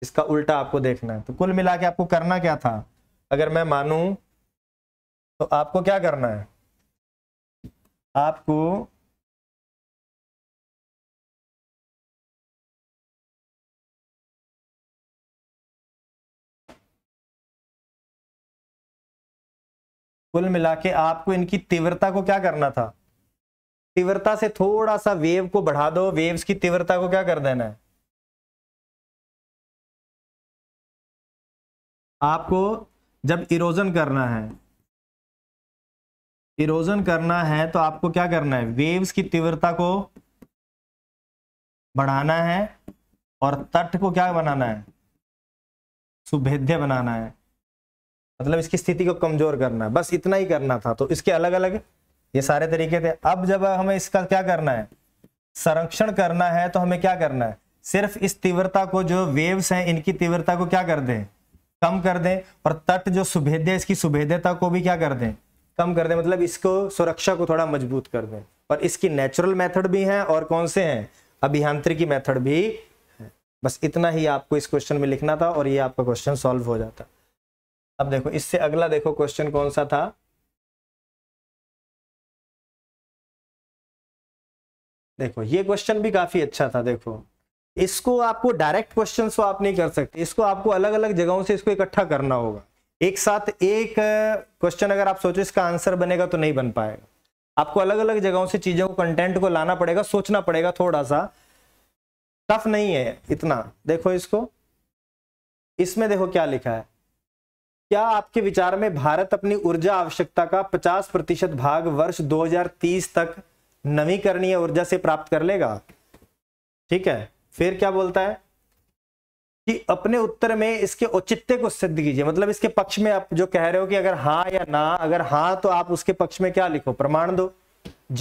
Speaker 1: इसका उल्टा आपको देखना है तो कुल मिला के आपको करना क्या था अगर मैं मानूं तो आपको क्या करना है आपको कुल मिला के आपको इनकी तीव्रता को क्या करना था तीव्रता से थोड़ा सा वेव को बढ़ा दो वेव्स की तीव्रता को क्या कर देना है आपको जब इरोजन करना है इरोजन करना है तो आपको क्या करना है वेव्स की तीव्रता को बढ़ाना है और तट को क्या बनाना है सुभेद्य बनाना है मतलब इसकी स्थिति को कमजोर करना है बस इतना ही करना था तो इसके अलग अलग ये सारे तरीके थे अब जब हमें इसका क्या करना है संरक्षण करना है तो हमें क्या करना है सिर्फ इस तीव्रता को जो वेव्स हैं इनकी तीव्रता को क्या कर दें कम कर दें और तट जो सुभेद्य इसकी सुभेद्यता को भी क्या कर दें कम कर दें मतलब इसको सुरक्षा को थोड़ा मजबूत कर दें और इसकी नेचुरल मेथड भी है और कौन से हैं अभियांत्रिकी मेथड भी है बस इतना ही आपको इस क्वेश्चन में लिखना था और ये आपका क्वेश्चन सॉल्व हो जाता अब देखो इससे अगला देखो क्वेश्चन कौन सा था देखो ये क्वेश्चन भी काफी अच्छा था देखो इसको आपको डायरेक्ट क्वेश्चन तो आप नहीं कर सकते इसको आपको अलग अलग जगहों से इसको इकट्ठा करना होगा एक साथ एक क्वेश्चन अगर आप सोचो इसका आंसर बनेगा तो नहीं बन पाएगा आपको अलग अलग जगहों से चीजों को कंटेंट को लाना पड़ेगा सोचना पड़ेगा थोड़ा सा टफ नहीं है इतना देखो इसको इसमें देखो क्या लिखा है क्या आपके विचार में भारत अपनी ऊर्जा आवश्यकता का 50 प्रतिशत भाग वर्ष 2030 तक नवीकरणीय ऊर्जा से प्राप्त कर लेगा ठीक है फिर क्या बोलता है कि अपने उत्तर में इसके औचित्य को सिद्ध कीजिए मतलब इसके पक्ष में आप जो कह रहे हो कि अगर हाँ या ना अगर हाँ तो आप उसके पक्ष में क्या लिखो प्रमाण दो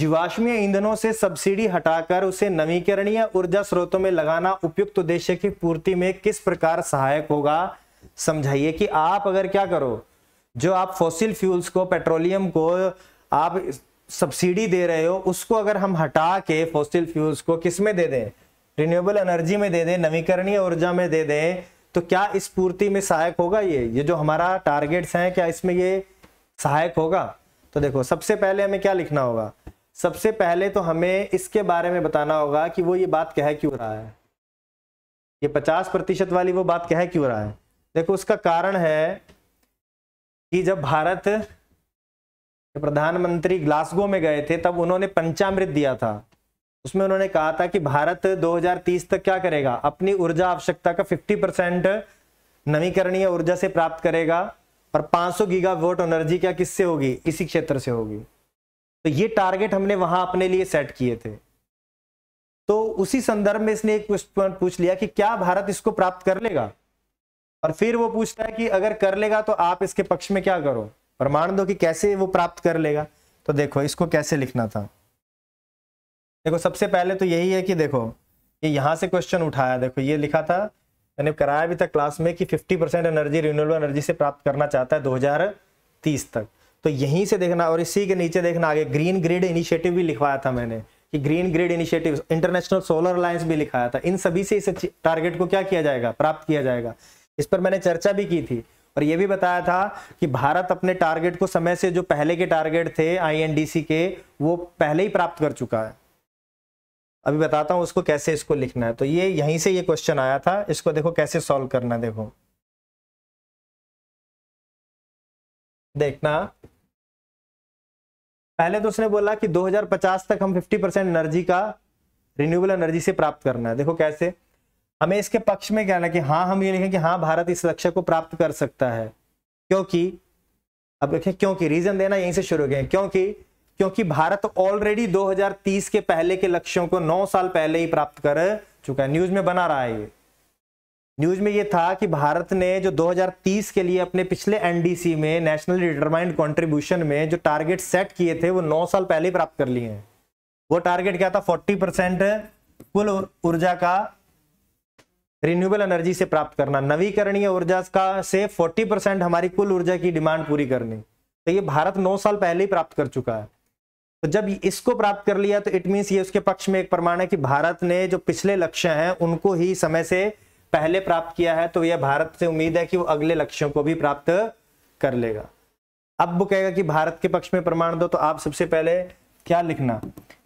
Speaker 1: जीवाश्मीय ईंधनों से सब्सिडी हटाकर उसे नवीकरणीय ऊर्जा स्रोतों में लगाना उपयुक्त उद्देश्य की पूर्ति में किस प्रकार सहायक होगा समझाइए कि आप अगर क्या करो जो आप फॉसिल फ्यूल्स को पेट्रोलियम को आप सब्सिडी दे रहे हो उसको अगर हम हटा के फॉसिल फ्यूल्स को किसमें दे दें रिन्यूएबल एनर्जी में दे दें नवीकरणीय ऊर्जा में दे दें तो क्या इस पूर्ति में सहायक होगा ये ये जो हमारा टारगेट्स हैं क्या इसमें ये सहायक होगा तो देखो सबसे पहले हमें क्या लिखना होगा सबसे पहले तो हमें इसके बारे में बताना होगा कि वो ये बात कह क्यों रहा है ये पचास प्रतिशत वाली वो बात कह क्यों रहा है देखो उसका कारण है कि जब भारत प्रधानमंत्री ग्लासगो में गए थे तब उन्होंने पंचामृत दिया था उसमें उन्होंने कहा था कि भारत 2030 तक क्या करेगा अपनी ऊर्जा आवश्यकता का 50 परसेंट नवीकरणीय ऊर्जा से प्राप्त करेगा और 500 गीगा वोट एनर्जी क्या किससे होगी इसी क्षेत्र से होगी तो ये टारगेट हमने वहां अपने लिए सेट किए थे तो उसी संदर्भ में इसने एक क्वेश्चन पूछ लिया कि क्या भारत इसको प्राप्त कर लेगा और फिर वो पूछता है कि अगर कर लेगा तो आप इसके पक्ष में क्या करो प्रमाण दो कि कैसे वो प्राप्त कर लेगा तो देखो इसको कैसे लिखना था देखो सबसे पहले तो यही है कि देखो ये यहाँ से क्वेश्चन उठाया देखो ये लिखा था मैंने कराया भी था क्लास में कि 50 परसेंट एनर्जी रिन्यूएबल एनर्जी से प्राप्त करना चाहता है 2030 तक तो यहीं से देखना और इसी के नीचे देखना आगे ग्रीन ग्रिड इनिशिएटिव भी लिखवाया था मैंने कि green grid initiative international solar alliance भी लिखाया था इन सभी से इस टारगेट को क्या किया जाएगा प्राप्त किया जाएगा इस पर मैंने चर्चा भी की थी और ये भी बताया था कि भारत अपने टारगेट को समय से जो पहले के टारगेट थे आई के वो पहले ही प्राप्त कर चुका है अभी बताता हूँ उसको कैसे इसको लिखना है तो ये यहीं से ये क्वेश्चन आया था इसको देखो कैसे सॉल्व करना है देखो देखना पहले तो उसने बोला कि 2050 तक हम 50 परसेंट एनर्जी का रिन्यूएबल एनर्जी से प्राप्त करना है देखो कैसे हमें इसके पक्ष में कहना कि हाँ हम ये लिखें कि हाँ भारत इस लक्ष्य को प्राप्त कर सकता है क्योंकि अब देखें क्योंकि रीजन देना यहीं से शुरू हो गए क्योंकि क्योंकि भारत ऑलरेडी 2030 के पहले के लक्ष्यों को 9 साल पहले ही प्राप्त कर चुका है न्यूज में बना रहा है ये न्यूज में ये था कि भारत ने जो 2030 के लिए अपने पिछले एनडीसी में नेशनल डिटरमाइंड कंट्रीब्यूशन में जो टारगेट सेट किए थे वो 9 साल पहले ही प्राप्त कर लिए हैं वो टारगेट क्या था 40 परसेंट कुल ऊर्जा का रिन्यूएबल एनर्जी से प्राप्त करना नवीकरणीय ऊर्जा का से 40 परसेंट हमारी कुल ऊर्जा की डिमांड पूरी करनी तो ये भारत नौ साल पहले ही प्राप्त कर चुका है तो जब इसको प्राप्त कर लिया तो इट मीन्स ये उसके पक्ष में एक प्रमाण है कि भारत ने जो पिछले लक्ष्य हैं उनको ही समय से पहले प्राप्त किया है तो यह भारत से उम्मीद है कि वो अगले लक्ष्यों को भी प्राप्त कर लेगा अब वो कहेगा कि भारत के पक्ष में प्रमाण दो तो आप सबसे पहले क्या लिखना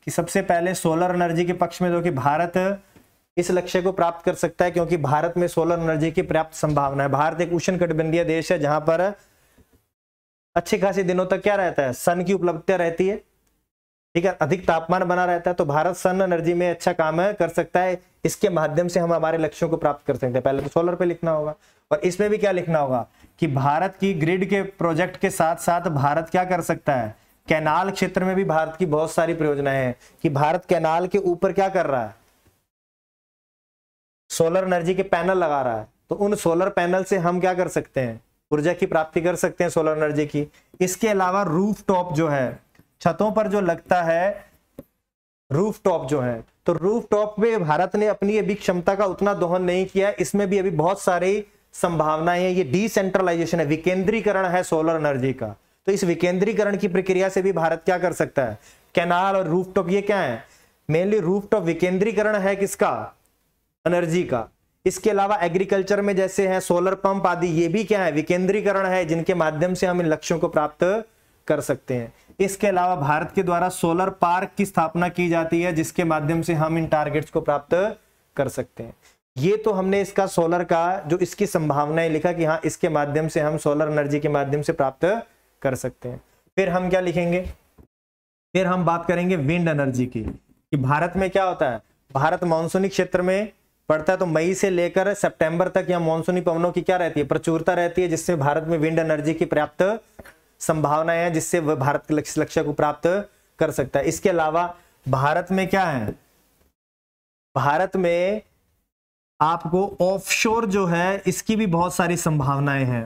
Speaker 1: कि सबसे पहले सोलर एनर्जी के पक्ष में दो कि भारत इस लक्ष्य को प्राप्त कर सकता है क्योंकि भारत में सोलर एनर्जी की पर्याप्त संभावना है भारत एक उष्ण कटिबंधीय देश है जहां पर अच्छे खासे दिनों तक क्या रहता है सन की उपलब्धता रहती है ठीक है अधिक तापमान बना रहता है तो भारत सन एनर्जी में अच्छा काम है कर सकता है इसके माध्यम से हम हमारे लक्ष्यों को प्राप्त कर सकते हैं पहले तो सोलर पे लिखना होगा और इसमें भी क्या लिखना होगा कि भारत की ग्रिड के प्रोजेक्ट के साथ साथ भारत क्या कर सकता है कैनाल क्षेत्र में भी भारत की बहुत सारी परियोजनाएं हैं कि भारत कैनाल के ऊपर क्या कर रहा है सोलर एनर्जी के पैनल लगा रहा है तो उन सोलर पैनल से हम क्या कर सकते हैं ऊर्जा की प्राप्ति कर सकते हैं सोलर एनर्जी की इसके अलावा रूफ टॉप जो है छतों पर जो लगता है रूफ टॉप जो है तो रूफ टॉप पे भारत ने अपनी अभी क्षमता का उतना दोहन नहीं किया इसमें भी अभी बहुत सारी संभावनाएं हैं ये डिसेंट्रलाइजेशन है विकेंद्रीकरण है सोलर एनर्जी का तो इस विकेंद्रीकरण की प्रक्रिया से भी भारत क्या कर सकता है कैनाल और रूफ टॉप ये क्या है मेनली रूफ टॉप विकेंद्रीकरण है किसका एनर्जी का इसके अलावा एग्रीकल्चर में जैसे है सोलर पंप आदि ये भी क्या है विकेंद्रीकरण है जिनके माध्यम से हम इन लक्ष्यों को प्राप्त कर सकते हैं इसके अलावा भारत के द्वारा सोलर पार्क की स्थापना की जाती है जिसके माध्यम से हम इन टारगेट्स को प्राप्त कर सकते हैं ये तो हमने इसका सोलर का जो इसकी संभावनाएं लिखा कि हाँ इसके माध्यम से हम सोलर एनर्जी के माध्यम से प्राप्त कर सकते हैं फिर हम क्या लिखेंगे फिर हम बात करेंगे विंड एनर्जी की कि भारत में क्या होता है भारत मानसूनी क्षेत्र में पड़ता है तो मई से लेकर सितंबर तक यहाँ मानसूनी पवनों की क्या रहती है प्रचुरता रहती है जिससे भारत में विंड एनर्जी की पर्याप्त संभावनाएं हैं जिससे वह भारत के लक्ष्य लक्ष्य को प्राप्त कर सकता है इसके अलावा भारत में क्या है भारत में आपको ऑफशोर जो है इसकी भी बहुत सारी संभावनाएं हैं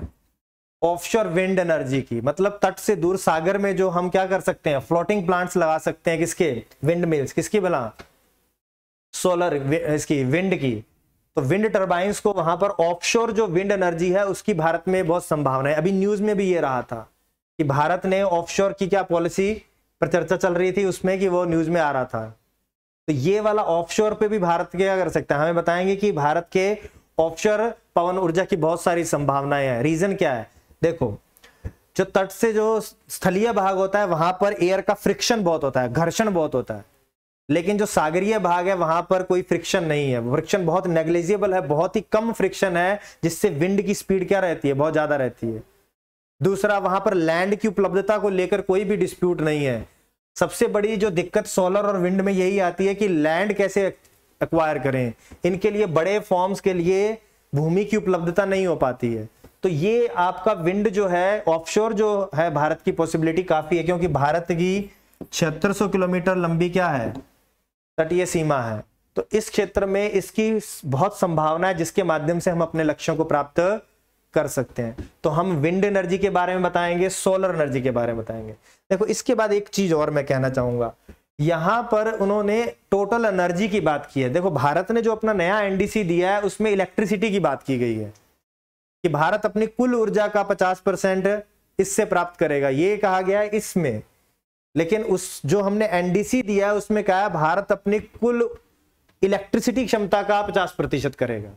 Speaker 1: ऑफशोर विंड एनर्जी की मतलब तट से दूर सागर में जो हम क्या कर सकते हैं फ्लोटिंग प्लांट्स लगा सकते हैं किसके विंड मिल्स किसकी भला सोलर इसकी विंड की तो विंड टर्बाइंस को वहां पर ऑफशोर जो विंड एनर्जी है उसकी भारत में बहुत संभावना है अभी न्यूज में भी ये रहा था कि भारत ने ऑफशोर की क्या पॉलिसी पर चर्चा चल रही थी उसमें कि वो न्यूज में आ रहा था तो ये वाला ऑफशोर पे भी भारत क्या कर सकता है हमें बताएंगे कि भारत के ऑफशोर पवन ऊर्जा की बहुत सारी संभावनाएं हैं रीजन क्या है देखो जो तट से जो स्थलीय भाग होता है वहां पर एयर का फ्रिक्शन बहुत होता है घर्षण बहुत होता है लेकिन जो सागरीय भाग है वहां पर कोई फ्रिक्शन नहीं है फ्रिक्शन बहुत नेग्लेजिबल है बहुत ही कम फ्रिक्शन है जिससे विंड की स्पीड क्या रहती है बहुत ज्यादा रहती है दूसरा वहां पर लैंड की उपलब्धता को लेकर कोई भी डिस्प्यूट नहीं है सबसे बड़ी जो दिक्कत सोलर और विंड में यही आती है कि लैंड कैसे एक्वायर करें इनके लिए बड़े फॉर्म्स के लिए भूमि की उपलब्धता नहीं हो पाती है तो ये आपका विंड जो है ऑफशोर जो है भारत की पॉसिबिलिटी काफी है क्योंकि भारत की छिहत्तर किलोमीटर लंबी क्या है तटीय सीमा है तो इस क्षेत्र में इसकी बहुत संभावना है जिसके माध्यम से हम अपने लक्ष्यों को प्राप्त कर सकते हैं तो हम विंड एनर्जी के बारे में बताएंगे सोलर एनर्जी के बारे में बताएंगे देखो इसके बाद एक चीज और मैं कहना चाहूंगा यहां पर उन्होंने टोटल एनर्जी की बात की है देखो भारत ने जो अपना नया एनडीसी दिया है उसमें इलेक्ट्रिसिटी की बात की गई है कि भारत अपनी कुल ऊर्जा का 50 परसेंट इससे प्राप्त करेगा ये कहा गया है इसमें लेकिन उस जो हमने एनडीसी दिया है उसमें कहा है भारत अपनी कुल इलेक्ट्रिसिटी क्षमता का 50 प्रतिशत करेगा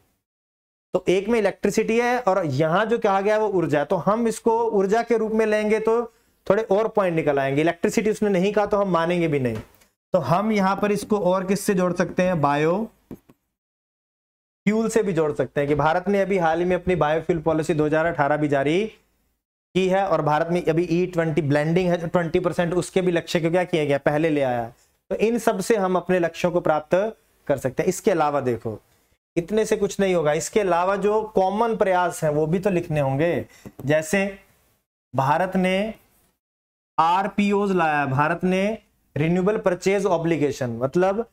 Speaker 1: तो एक में इलेक्ट्रिसिटी है और यहां जो कहा गया है वो ऊर्जा है तो हम इसको ऊर्जा के रूप में लेंगे तो थोड़े और पॉइंट निकल आएंगे इलेक्ट्रिसिटी उसने नहीं कहा तो हम मानेंगे भी नहीं तो हम यहां पर इसको और किससे जोड़ सकते हैं बायो फ्यूल से भी जोड़ सकते हैं कि भारत ने अभी हाल ही में अपनी बायोफ्यूल पॉलिसी 2018 भी जारी की है और भारत में अभी ई ट्वेंटी ब्लेंडिंग है जो ट्वेंटी परसेंट उसके भी लक्ष्य को क्या किया गया पहले ले आया तो इन सब से हम अपने लक्ष्यों को प्राप्त कर सकते हैं इसके अलावा देखो इतने से कुछ नहीं होगा इसके अलावा जो कॉमन प्रयास है वो भी तो लिखने होंगे जैसे भारत ने आर लाया भारत ने रिन्यूबल परचेज ऑब्लिगेशन मतलब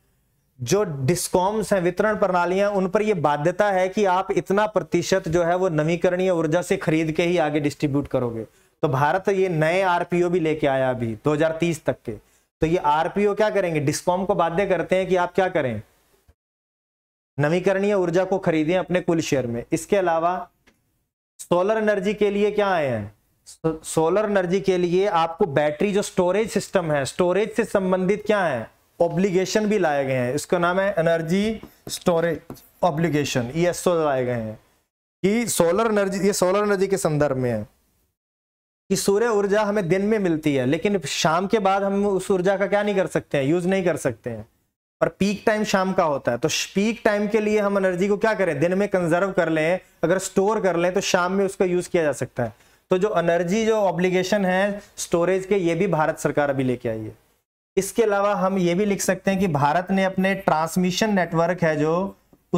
Speaker 1: जो डिस्कॉम्स हैं वितरण प्रणालियां उन पर यह बाध्यता है कि आप इतना प्रतिशत जो है वो नवीकरणीय ऊर्जा से खरीद के ही आगे डिस्ट्रीब्यूट करोगे तो भारत ये नए आरपीओ भी लेके आया अभी 2030 तक के तो ये आरपीओ क्या करेंगे डिस्कॉम को बाध्य करते हैं कि आप क्या करें नवीकरणीय ऊर्जा को खरीदें अपने कुल शेयर में इसके अलावा सोलर एनर्जी के लिए क्या आए हैं सोलर एनर्जी के लिए आपको बैटरी जो स्टोरेज सिस्टम है स्टोरेज से संबंधित क्या है ऑब्लिगेशन भी लाए गए हैं इसका नाम है energy storage obligation E e लाए गए हैं कि सोलर एनर्जी ये सोलर एनर्जी के संदर्भ में है कि सूर्य ऊर्जा हमें दिन में मिलती है लेकिन शाम के बाद हम उस ऊर्जा का क्या नहीं कर सकते हैं यूज नहीं कर सकते हैं और पीक टाइम शाम का होता है तो पीक टाइम के लिए हम एनर्जी को क्या करें दिन में कंजर्व कर लें अगर स्टोर कर लें तो शाम में उसका यूज किया जा सकता है तो जो एनर्जी जो ऑब्लिगेशन है स्टोरेज के ये भी भारत सरकार अभी लेके आई है इसके अलावा हम ये भी लिख सकते हैं कि भारत ने अपने ट्रांसमिशन नेटवर्क है जो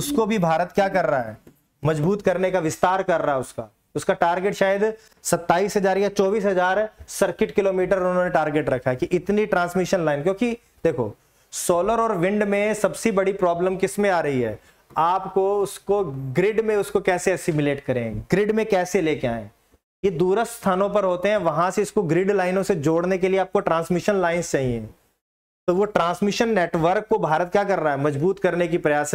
Speaker 1: उसको भी भारत क्या कर रहा है मजबूत करने का विस्तार कर रहा है उसका उसका टारगेट शायद सत्ताईस हजार या चौबीस हजार सर्किट किलोमीटर उन्होंने टारगेट रखा है कि इतनी ट्रांसमिशन लाइन क्योंकि देखो सोलर और विंड में सबसे बड़ी प्रॉब्लम किस में आ रही है आपको उसको ग्रिड में उसको कैसे एसिमिलेट करें ग्रिड में कैसे लेके आए ये दूरस्थ स्थानों पर होते हैं वहां से इसको ग्रिड लाइनों से जोड़ने के लिए आपको ट्रांसमिशन लाइन चाहिए तो वो ट्रांसमिशन नेटवर्क को भारत क्या कर रहा है मजबूत करने की प्रयास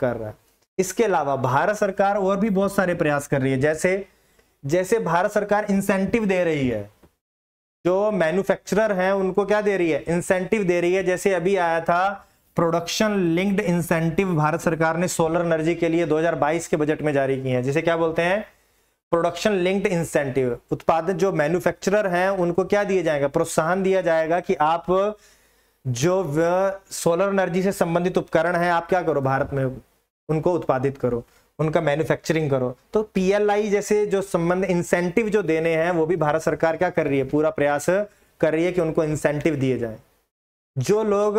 Speaker 1: कर रहा है इसके अलावा भारत सरकार और भी बहुत सारे प्रयास कर रही है जैसे जैसे भारत सरकार इंसेंटिव दे रही है जो मैन्युफैक्चरर हैं उनको क्या दे रही है इंसेंटिव दे रही है जैसे अभी आया था प्रोडक्शन लिंक्ड इंसेंटिव भारत सरकार ने सोलर एनर्जी के लिए 2022 के बजट में जारी की है जिसे क्या बोलते हैं प्रोडक्शन लिंक्ड इंसेंटिव उत्पादक जो मैन्युफैक्चरर हैं उनको क्या दिया जाएगा प्रोत्साहन दिया जाएगा कि आप जो सोलर एनर्जी से संबंधित उपकरण है आप क्या करो भारत में उनको उत्पादित करो उनका मैन्युफैक्चरिंग करो तो पीएलआई जैसे जो संबंध इंसेंटिव जो देने हैं वो भी भारत सरकार क्या कर रही है पूरा प्रयास कर रही है कि उनको इंसेंटिव दिए जाए जो लोग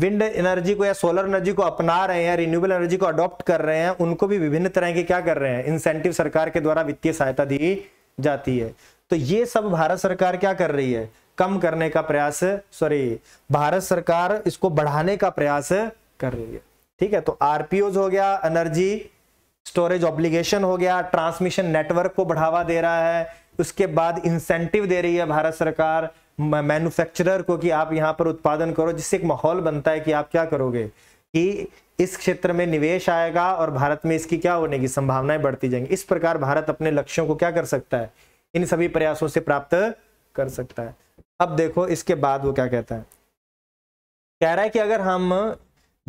Speaker 1: विंड एनर्जी को या सोलर एनर्जी को अपना रहे हैं रिन्यूएबल एनर्जी को अडॉप्ट कर रहे हैं उनको भी विभिन्न तरह के क्या कर रहे हैं इंसेंटिव सरकार के द्वारा वित्तीय सहायता दी जाती है तो ये सब भारत सरकार क्या कर रही है कम करने का प्रयास सॉरी भारत सरकार इसको बढ़ाने का प्रयास कर रही है ठीक है तो आरपीओ हो गया एनर्जी स्टोरेज ऑब्लिगेशन हो गया ट्रांसमिशन नेटवर्क को बढ़ावा दे रहा है उसके बाद इंसेंटिव दे रही है भारत सरकार मैन्युफैक्चरर को कि आप यहाँ पर उत्पादन करो जिससे एक माहौल बनता है कि आप क्या करोगे कि इस क्षेत्र में निवेश आएगा और भारत में इसकी क्या होने की संभावनाएं बढ़ती जाएंगी इस प्रकार भारत अपने लक्ष्यों को क्या कर सकता है इन सभी प्रयासों से प्राप्त कर सकता है अब देखो इसके बाद वो क्या कहता है कह रहा है कि अगर हम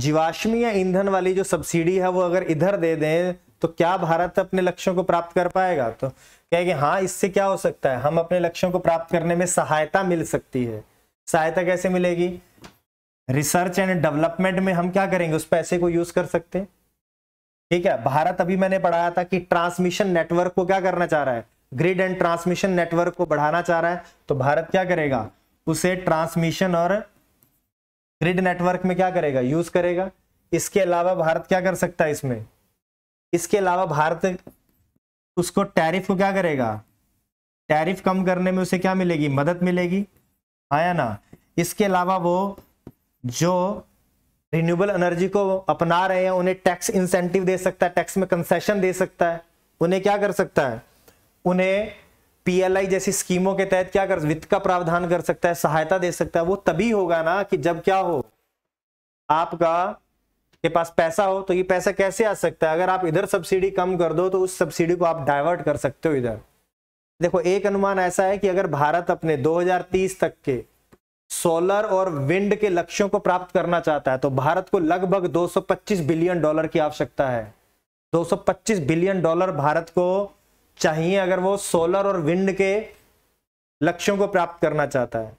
Speaker 1: जीवाश्मी या ईंधन वाली जो सब्सिडी है वो अगर इधर दे दें तो क्या भारत अपने लक्ष्यों को प्राप्त कर पाएगा तो कहेंगे हाँ इससे क्या हो सकता है हम अपने लक्ष्यों को प्राप्त करने में सहायता मिल सकती है सहायता कैसे मिलेगी रिसर्च एंड डेवलपमेंट में हम क्या करेंगे उस पैसे को यूज कर सकते ठीक है भारत अभी मैंने पढ़ाया था कि ट्रांसमिशन नेटवर्क को क्या करना चाह रहा है ग्रिड एंड ट्रांसमिशन नेटवर्क को बढ़ाना चाह रहा है तो भारत क्या करेगा उसे ट्रांसमिशन और ग्रिड नेटवर्क में क्या करेगा यूज करेगा इसके अलावा भारत क्या कर सकता है इसमें इसके अलावा भारत उसको टैरिफ को क्या करेगा टैरिफ कम करने में उसे क्या मिलेगी मदद मिलेगी आया हाँ ना इसके अलावा वो जो रिन्यूबल एनर्जी को अपना रहे हैं उन्हें टैक्स इंसेंटिव दे सकता है टैक्स में कंसेशन दे सकता है उन्हें क्या कर सकता है उन्हें पीएलआई जैसी स्कीमों के तहत क्या कर वित्त का प्रावधान कर सकता है सहायता दे सकता है वो तभी होगा ना कि जब क्या हो आपका के पास पैसा हो तो ये पैसा कैसे आ सकता है अगर आप इधर सब्सिडी कम कर दो तो उस सब्सिडी को आप डाइवर्ट कर सकते हो इधर देखो एक अनुमान ऐसा है कि अगर भारत अपने 2030 तक के सोलर और विंड के लक्ष्यों को प्राप्त करना चाहता है तो भारत को लगभग 225 बिलियन डॉलर की आवश्यकता है 225 बिलियन डॉलर भारत को चाहिए अगर वो सोलर और विंड के लक्ष्यों को प्राप्त करना चाहता है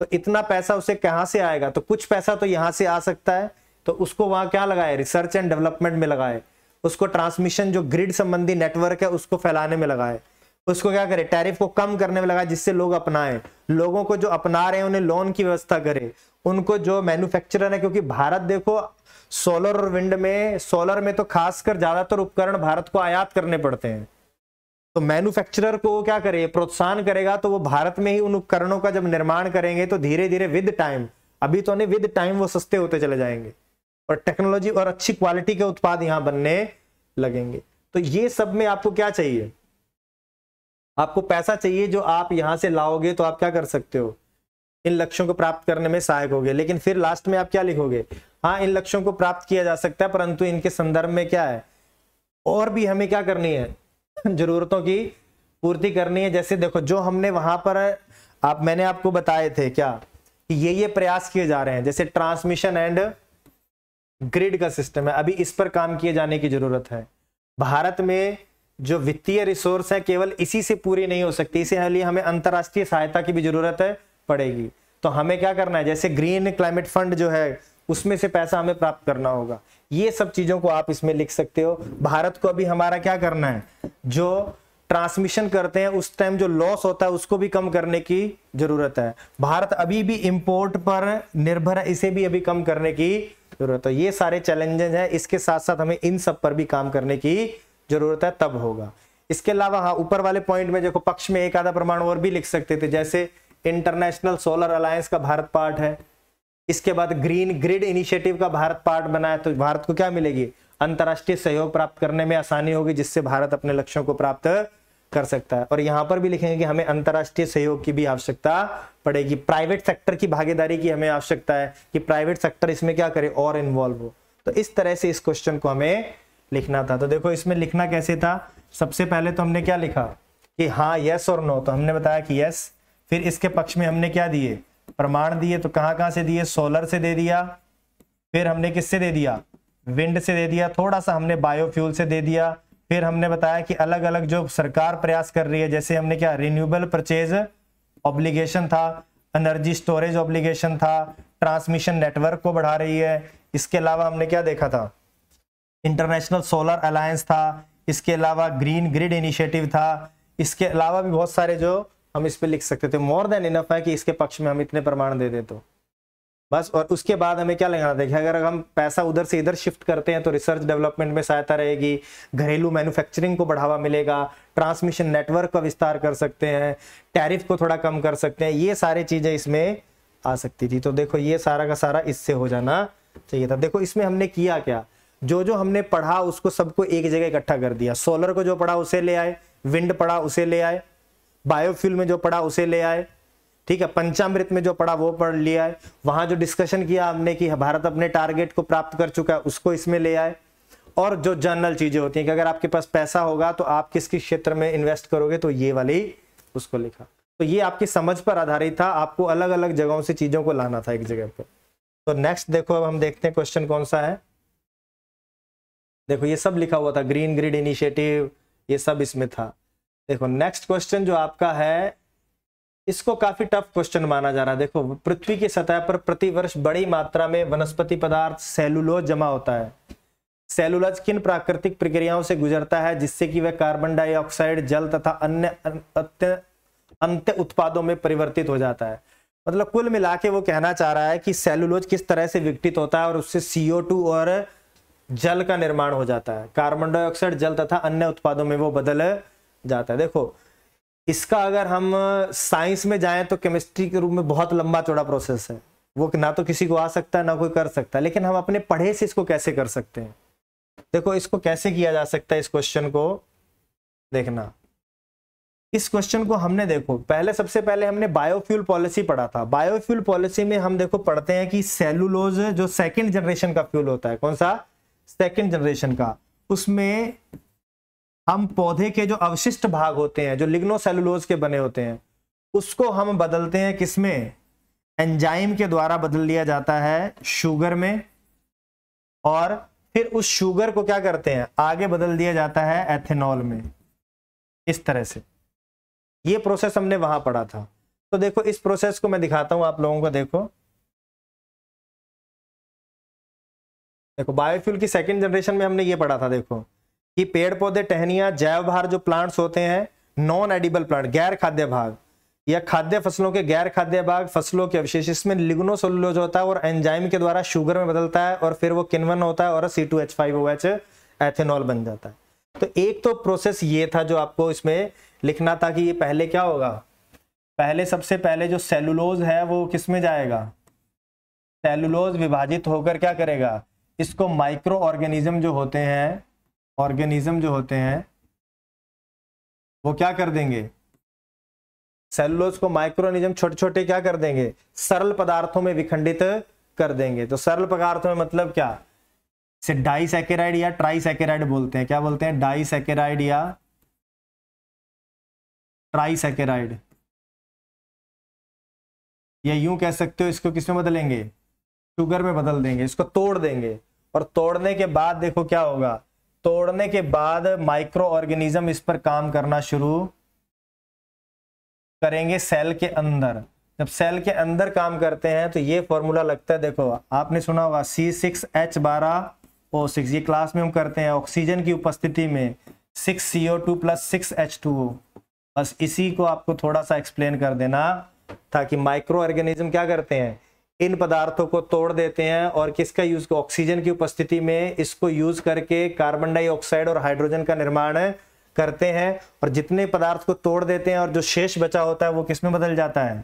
Speaker 1: तो इतना पैसा उसे कहां से आएगा तो कुछ पैसा तो यहां से आ सकता है तो उसको वहां क्या लगाए रिसर्च एंड डेवलपमेंट में लगाए उसको ट्रांसमिशन जो ग्रिड संबंधी नेटवर्क है उसको फैलाने में लगाए उसको क्या करे टैरिफ को कम करने में लगाए जिससे लोग अपनाएं लोगों को जो अपना रहे हैं उन्हें लोन की व्यवस्था करे उनको जो मैन्युफैक्चरर है क्योंकि भारत देखो सोलर और विंड में सोलर में तो खासकर ज्यादातर उपकरण भारत को आयात करने पड़ते हैं तो मैन्युफैक्चरर को क्या करे प्रोत्साहन करेगा तो वो भारत में ही उन उपकरणों का जब निर्माण करेंगे तो धीरे धीरे विद टाइम अभी तो नहीं विद टाइम वो सस्ते होते चले जाएंगे और टेक्नोलॉजी और अच्छी क्वालिटी के उत्पाद यहां बनने लगेंगे तो ये सब में आपको क्या चाहिए आपको पैसा चाहिए जो आप यहां से लाओगे तो आप क्या कर सकते हो इन लक्ष्यों को प्राप्त करने में सहायक होगे लेकिन फिर लास्ट में आप क्या लिखोगे हाँ इन लक्ष्यों को प्राप्त किया जा सकता है परंतु इनके संदर्भ में क्या है और भी हमें क्या करनी है जरूरतों की पूर्ति करनी है जैसे देखो जो हमने वहां पर आप मैंने आपको बताए थे क्या कि ये ये प्रयास किए जा रहे हैं जैसे ट्रांसमिशन एंड ग्रिड का सिस्टम है अभी इस पर काम किए जाने की जरूरत है भारत में जो वित्तीय रिसोर्स है केवल इसी से पूरी नहीं हो सकती इसीलिए हमें अंतर्राष्ट्रीय सहायता की भी जरूरत है पड़ेगी तो हमें क्या करना है जैसे ग्रीन क्लाइमेट फंड जो है उसमें से पैसा हमें प्राप्त करना होगा ये सब चीजों को आप इसमें लिख सकते हो भारत को अभी हमारा क्या करना है जो ट्रांसमिशन करते हैं उस टाइम जो लॉस होता है उसको भी कम करने की जरूरत है भारत अभी भी इंपोर्ट पर निर्भर है इसे भी अभी कम करने की जरूरत है ये सारे चैलेंजेस हैं इसके साथ साथ हमें इन सब पर भी काम करने की जरूरत है तब होगा इसके अलावा हाँ ऊपर वाले पॉइंट में देखो पक्ष में एक आधा प्रमाण और भी लिख सकते थे जैसे इंटरनेशनल सोलर अलायंस का भारत पार्ट है इसके बाद ग्रीन ग्रिड इनिशिएटिव का भारत पार्ट बना है तो भारत को क्या मिलेगी अंतर्राष्ट्रीय सहयोग प्राप्त करने में आसानी होगी जिससे भारत अपने लक्ष्यों को प्राप्त कर सकता है और यहां पर भी लिखेंगे कि हमें अंतरराष्ट्रीय सहयोग की भी आवश्यकता पड़ेगी प्राइवेट सेक्टर की भागीदारी की हमें आवश्यकता है कि प्राइवेट सेक्टर इसमें क्या करे और इन्वॉल्व हो तो इस तरह से इस क्वेश्चन को हमें लिखना था तो देखो इसमें लिखना कैसे था सबसे पहले तो हमने क्या लिखा कि हाँ यस और नो तो हमने बताया कि यस फिर इसके पक्ष में हमने क्या दिए प्रमाण दिए तो कहां कहाँ से दिए सोलर से दे दिया फिर हमने किससे दे दिया विंड से दे दिया थोड़ा सा हमने बायोफ्यूल से दे दिया फिर हमने बताया कि अलग अलग जो सरकार प्रयास कर रही है जैसे हमने क्या रिन्यूएबल परचेज ऑब्लिगेशन था एनर्जी स्टोरेज ऑब्लिगेशन था ट्रांसमिशन नेटवर्क को बढ़ा रही है इसके अलावा हमने क्या देखा था इंटरनेशनल सोलर अलायंस था इसके अलावा ग्रीन ग्रिड इनिशिएटिव था इसके अलावा भी बहुत सारे जो हम इस पर लिख सकते थे मोर देन इनफ है कि इसके पक्ष में हम इतने प्रमाण दे दें तो बस और उसके बाद हमें क्या लगाना देखिए अगर हम पैसा उधर से इधर शिफ्ट करते हैं तो रिसर्च डेवलपमेंट में सहायता रहेगी घरेलू मैन्युफैक्चरिंग को बढ़ावा मिलेगा ट्रांसमिशन नेटवर्क का विस्तार कर सकते हैं टैरिफ को थोड़ा कम कर सकते हैं ये सारी चीज़ें इसमें आ सकती थी तो देखो ये सारा का सारा इससे हो जाना चाहिए था देखो इसमें हमने किया क्या जो जो हमने पढ़ा उसको सबको एक जगह इकट्ठा कर दिया सोलर को जो पढ़ा उसे ले आए विंड पढ़ा उसे ले आए बायोफ्यूल में जो पढ़ा उसे ले आए ठीक है पंचामृत में जो पढ़ा वो पढ़ लिया है वहां जो डिस्कशन किया हमने कि भारत अपने टारगेट को प्राप्त कर चुका है उसको इसमें ले आए और जो जनरल चीजें होती हैं कि अगर आपके पास पैसा होगा तो आप किस किस क्षेत्र में इन्वेस्ट करोगे तो ये वाली उसको लिखा तो ये आपकी समझ पर आधारित था आपको अलग अलग जगहों से चीजों को लाना था एक जगह पर तो नेक्स्ट देखो अब हम देखते हैं क्वेश्चन कौन सा है देखो ये सब लिखा हुआ था ग्रीन ग्रीड इनिशिएटिव ये सब इसमें था देखो नेक्स्ट क्वेश्चन जो आपका है इसको काफी टफ क्वेश्चन माना जा रहा है देखो पृथ्वी की सतह पर प्रतिवर्ष बड़ी मात्रा में वनस्पति पदार्थ सेलुलोज जमा होता है सेलुलोज किन प्राकृतिक प्रक्रियाओं से गुजरता है जिससे कि वह कार्बन डाइऑक्साइड जल तथा अन्य अंत्य उत्पादों में परिवर्तित हो जाता है मतलब कुल मिला के वो कहना चाह रहा है कि सेलुलोज किस तरह से विकटित होता है और उससे सीओ और जल का निर्माण हो जाता है कार्बन डाइऑक्साइड जल तथा अन्य उत्पादों में वो बदल जाता है देखो इसका अगर हम साइंस में जाएं तो केमिस्ट्री के रूप में बहुत लंबा चौड़ा प्रोसेस है वो ना तो किसी को आ सकता है ना कोई कर सकता है लेकिन हम अपने पढ़े से इसको कैसे कर सकते हैं देखो इसको कैसे किया जा सकता है इस क्वेश्चन को देखना इस क्वेश्चन को हमने देखो पहले सबसे पहले हमने बायोफ्यूल पॉलिसी पढ़ा था बायोफ्यूल पॉलिसी में हम देखो पढ़ते हैं कि सेलुलोज जो सेकंड जनरेशन का फ्यूल होता है कौन सा सेकंड जनरेशन का उसमें हम पौधे के जो अवशिष्ट भाग होते हैं जो लिग्नोसेलुलोज के बने होते हैं उसको हम बदलते हैं किसमें एंजाइम के द्वारा बदल लिया जाता है शुगर में और फिर उस शुगर को क्या करते हैं आगे बदल दिया जाता है एथेनॉल में इस तरह से ये प्रोसेस हमने वहां पढ़ा था तो देखो इस प्रोसेस को मैं दिखाता हूं आप लोगों को देखो देखो बायोफ्यूल की सेकेंड जनरेशन में हमने ये पढ़ा था देखो कि पेड़ पौधे टहनिया जैव भार जो प्लांट्स होते हैं नॉन एडिबल प्लांट गैर खाद्य भाग या खाद्य फसलों के गैर खाद्य भाग फसलों के अवशेष इसमें लिग्नोसोलोज होता है और एंजाइम के द्वारा शुगर में बदलता है और फिर वो किनवन होता है और C two H five O H ethanol बन जाता है तो एक तो प्रोसेस ये था जो आपको इसमें लिखना था कि ये पहले क्या होगा पहले सबसे पहले जो सेलुलोज है वो किस में जाएगा सेलुलोज विभाजित होकर क्या करेगा इसको माइक्रो ऑर्गेनिज्म जो होते हैं ऑर्गेनिज्म जो होते हैं वो क्या कर देंगे सेलुलोज को माइक्रोनिज्म छोटे छोटे क्या कर देंगे सरल पदार्थों में विखंडित कर देंगे तो सरल पदार्थों में मतलब क्या डाइसेकेराइड या ट्राइसेकेराइड बोलते हैं क्या बोलते हैं डाइसेकेराइड या ट्राइसेकेराइड या यूं कह सकते हो इसको किसमें बदलेंगे शुगर में बदल देंगे इसको तोड़ देंगे और तोड़ने के बाद देखो क्या होगा तोड़ने के बाद माइक्रो ऑर्गेनिज्म इस पर काम करना शुरू करेंगे सेल के अंदर जब सेल के अंदर काम करते हैं तो ये फॉर्मूला लगता है देखो आपने सुना होगा सी सिक्स एच बारह ओ सिक्स ये क्लास में हम करते हैं ऑक्सीजन की उपस्थिति में six C O two plus six H two O बस इसी को आपको थोड़ा सा एक्सप्लेन कर देना ताकि माइक्रो ऑर्गेनिज्म क्या करते हैं इन पदार्थों को तोड़ देते हैं और किसका यूज ऑक्सीजन की उपस्थिति में इसको यूज करके कार्बन डाइऑक्साइड और हाइड्रोजन का निर्माण करते हैं और जितने पदार्थ को तोड़ देते हैं और जो शेष बचा होता है वो किस में बदल जाता है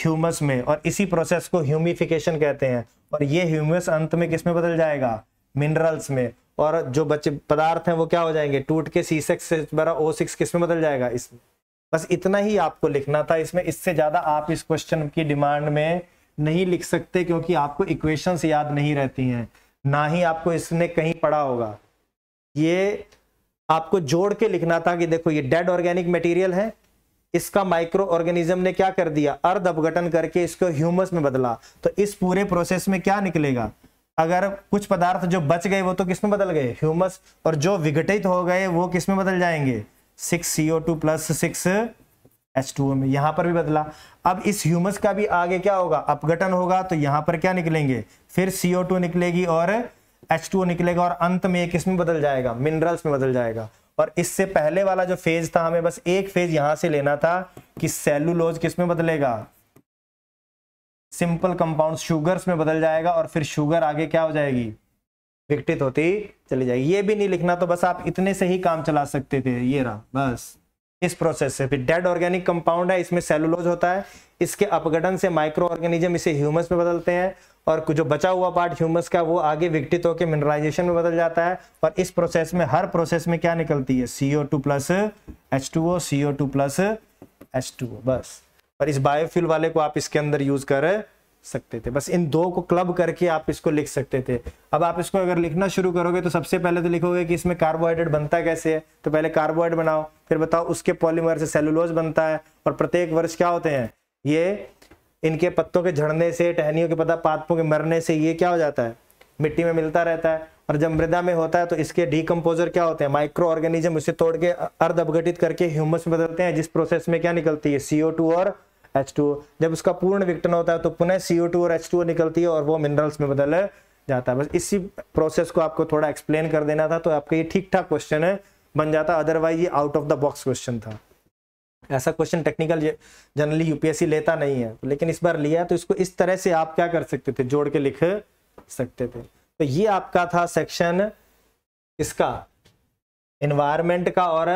Speaker 1: ह्यूमस में और इसी प्रोसेस को ह्यूमिफिकेशन कहते हैं और ये ह्यूमस अंत में किस में बदल जाएगा मिनरल्स में और जो बचे पदार्थ हैं वो क्या हो जाएंगे टूट के सी सिक्स से बड़ा ओ सिक्स किस में बदल जाएगा इसमें बस इतना ही आपको लिखना था इसमें इससे ज्यादा आप इस क्वेश्चन की डिमांड में नहीं लिख सकते क्योंकि आपको इक्वेशंस याद नहीं रहती हैं ना ही आपको इसने कहीं पढ़ा होगा ये आपको जोड़ के लिखना था कि देखो ये डेड ऑर्गेनिक मटेरियल है इसका माइक्रो ऑर्गेनिज्म ने क्या कर दिया अर्ध अपघटन करके इसको ह्यूमस में बदला तो इस पूरे प्रोसेस में क्या निकलेगा अगर कुछ पदार्थ जो बच गए वो तो किस में बदल गए ह्यूमस और जो विघटित हो गए वो किस में बदल जाएंगे six CO two plus six H two में यहां पर भी बदला अब इस ह्यूमस का भी आगे क्या होगा अपघटन होगा तो यहां पर क्या निकलेंगे फिर सीओ टू निकलेगी और एच टू निकलेगा और अंत में किस में बदल जाएगा मिनरल्स में बदल जाएगा और इससे पहले वाला जो फेज था हमें बस एक फेज यहां से लेना था कि सेलुलोज किस में बदलेगा सिंपल कंपाउंड शुगर्स में बदल जाएगा और फिर शुगर आगे क्या हो जाएगी विकटित होती चली जाएगी ये भी नहीं लिखना तो बस आप इतने से ही काम चला सकते थे ये रहा बस इस प्रोसेस से फिर डेड ऑर्गेनिक कंपाउंड है इसमें सेलुलोज होता है इसके अपगठन से माइक्रो ऑर्गेनिज्म इसे ह्यूमस में बदलते हैं और जो बचा हुआ पार्ट ह्यूमस का वो आगे विकटित होकर मिनरलाइजेशन में बदल जाता है और इस प्रोसेस में हर प्रोसेस में क्या निकलती है CO two plus H two O CO two plus H two O बस और इस बायोफ्यूल वाले को आप इसके अंदर यूज कर सकते थे बस इन दो को क्लब करके आप इसको लिख सकते थे अब आप इसको अगर लिखना शुरू करोगे तो सबसे पहले तो लिखोगे कि इसमें कार्बोहाइड्रेट बनता कैसे है तो पहले कार्बोहाइड्रेट बनाओ फिर बताओ उसके पॉलीमर से सेलुलोज बनता है और प्रत्येक वर्ष क्या होते हैं ये इनके पत्तों के झड़ने से टहनियों के पता पात्रों के मरने से ये क्या हो जाता है मिट्टी में मिलता रहता है और जब मृदा में होता है तो इसके डीकम्पोजर क्या होते हैं माइक्रो ऑर्गेनिज्म उसे तोड़ के अर्ध अपघटित करके ह्यूमस में बदलते हैं जिस प्रोसेस में क्या निकलती है सीओ और H2O जब उसका पूर्ण विघटन होता है तो पुनः CO2 और H2O निकलती है और वो मिनरल्स में बदल जाता है बस इसी प्रोसेस को आपको थोड़ा एक्सप्लेन कर देना था तो आपका ये ठीक ठाक क्वेश्चन है बन जाता अदरवाइज ये out of the box question था ऐसा क्वेश्चन टेक्निकल जनरली यूपीएससी लेता नहीं है लेकिन इस बार लिया तो इसको इस तरह से आप क्या कर सकते थे जोड़ के लिख सकते थे तो ये आपका था सेक्शन इसका इन्वायरमेंट का और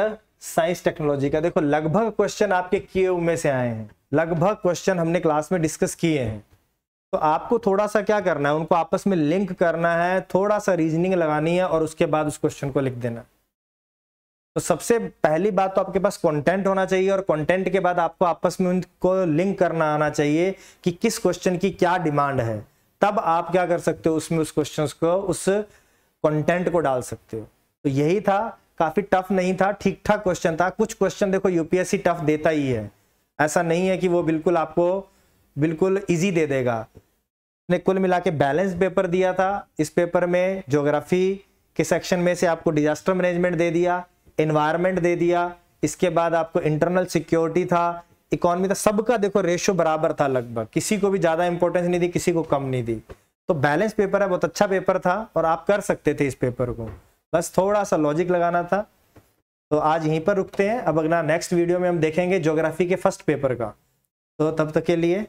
Speaker 1: साइंस टेक्नोलॉजी का देखो लगभग क्वेश्चन आपके किए में से आए हैं लगभग क्वेश्चन हमने क्लास में डिस्कस किए हैं तो आपको थोड़ा सा क्या करना है उनको आपस में लिंक करना है थोड़ा सा रीजनिंग लगानी है और उसके बाद उस क्वेश्चन को लिख देना तो सबसे पहली बात तो आपके पास कंटेंट होना चाहिए और कंटेंट के बाद आपको आपस में उनको लिंक करना आना चाहिए कि किस क्वेश्चन की क्या डिमांड है तब आप क्या कर सकते हो उसमें उस क्वेश्चन को उस कंटेंट को डाल सकते हो तो यही था काफी टफ नहीं था ठीक ठाक क्वेश्चन था कुछ क्वेश्चन देखो यूपीएससी टफ देता ही है ऐसा नहीं है कि वो बिल्कुल आपको बिल्कुल इजी दे देगा ने कुल मिला के बैलेंस पेपर दिया था इस पेपर में ज्योग्राफी के सेक्शन में से आपको डिजास्टर मैनेजमेंट दे दिया इन्वायरमेंट दे दिया इसके बाद आपको इंटरनल सिक्योरिटी था इकोनॉमी था सबका देखो रेशियो बराबर था लगभग किसी को भी ज़्यादा इंपॉर्टेंस नहीं दी किसी को कम नहीं दी तो बैलेंस पेपर है बहुत अच्छा पेपर था और आप कर सकते थे इस पेपर को बस थोड़ा सा लॉजिक लगाना था तो आज यहीं पर रुकते हैं अब अगला नेक्स्ट वीडियो में हम देखेंगे ज्योग्राफी के फर्स्ट पेपर का तो तब तक के
Speaker 2: लिए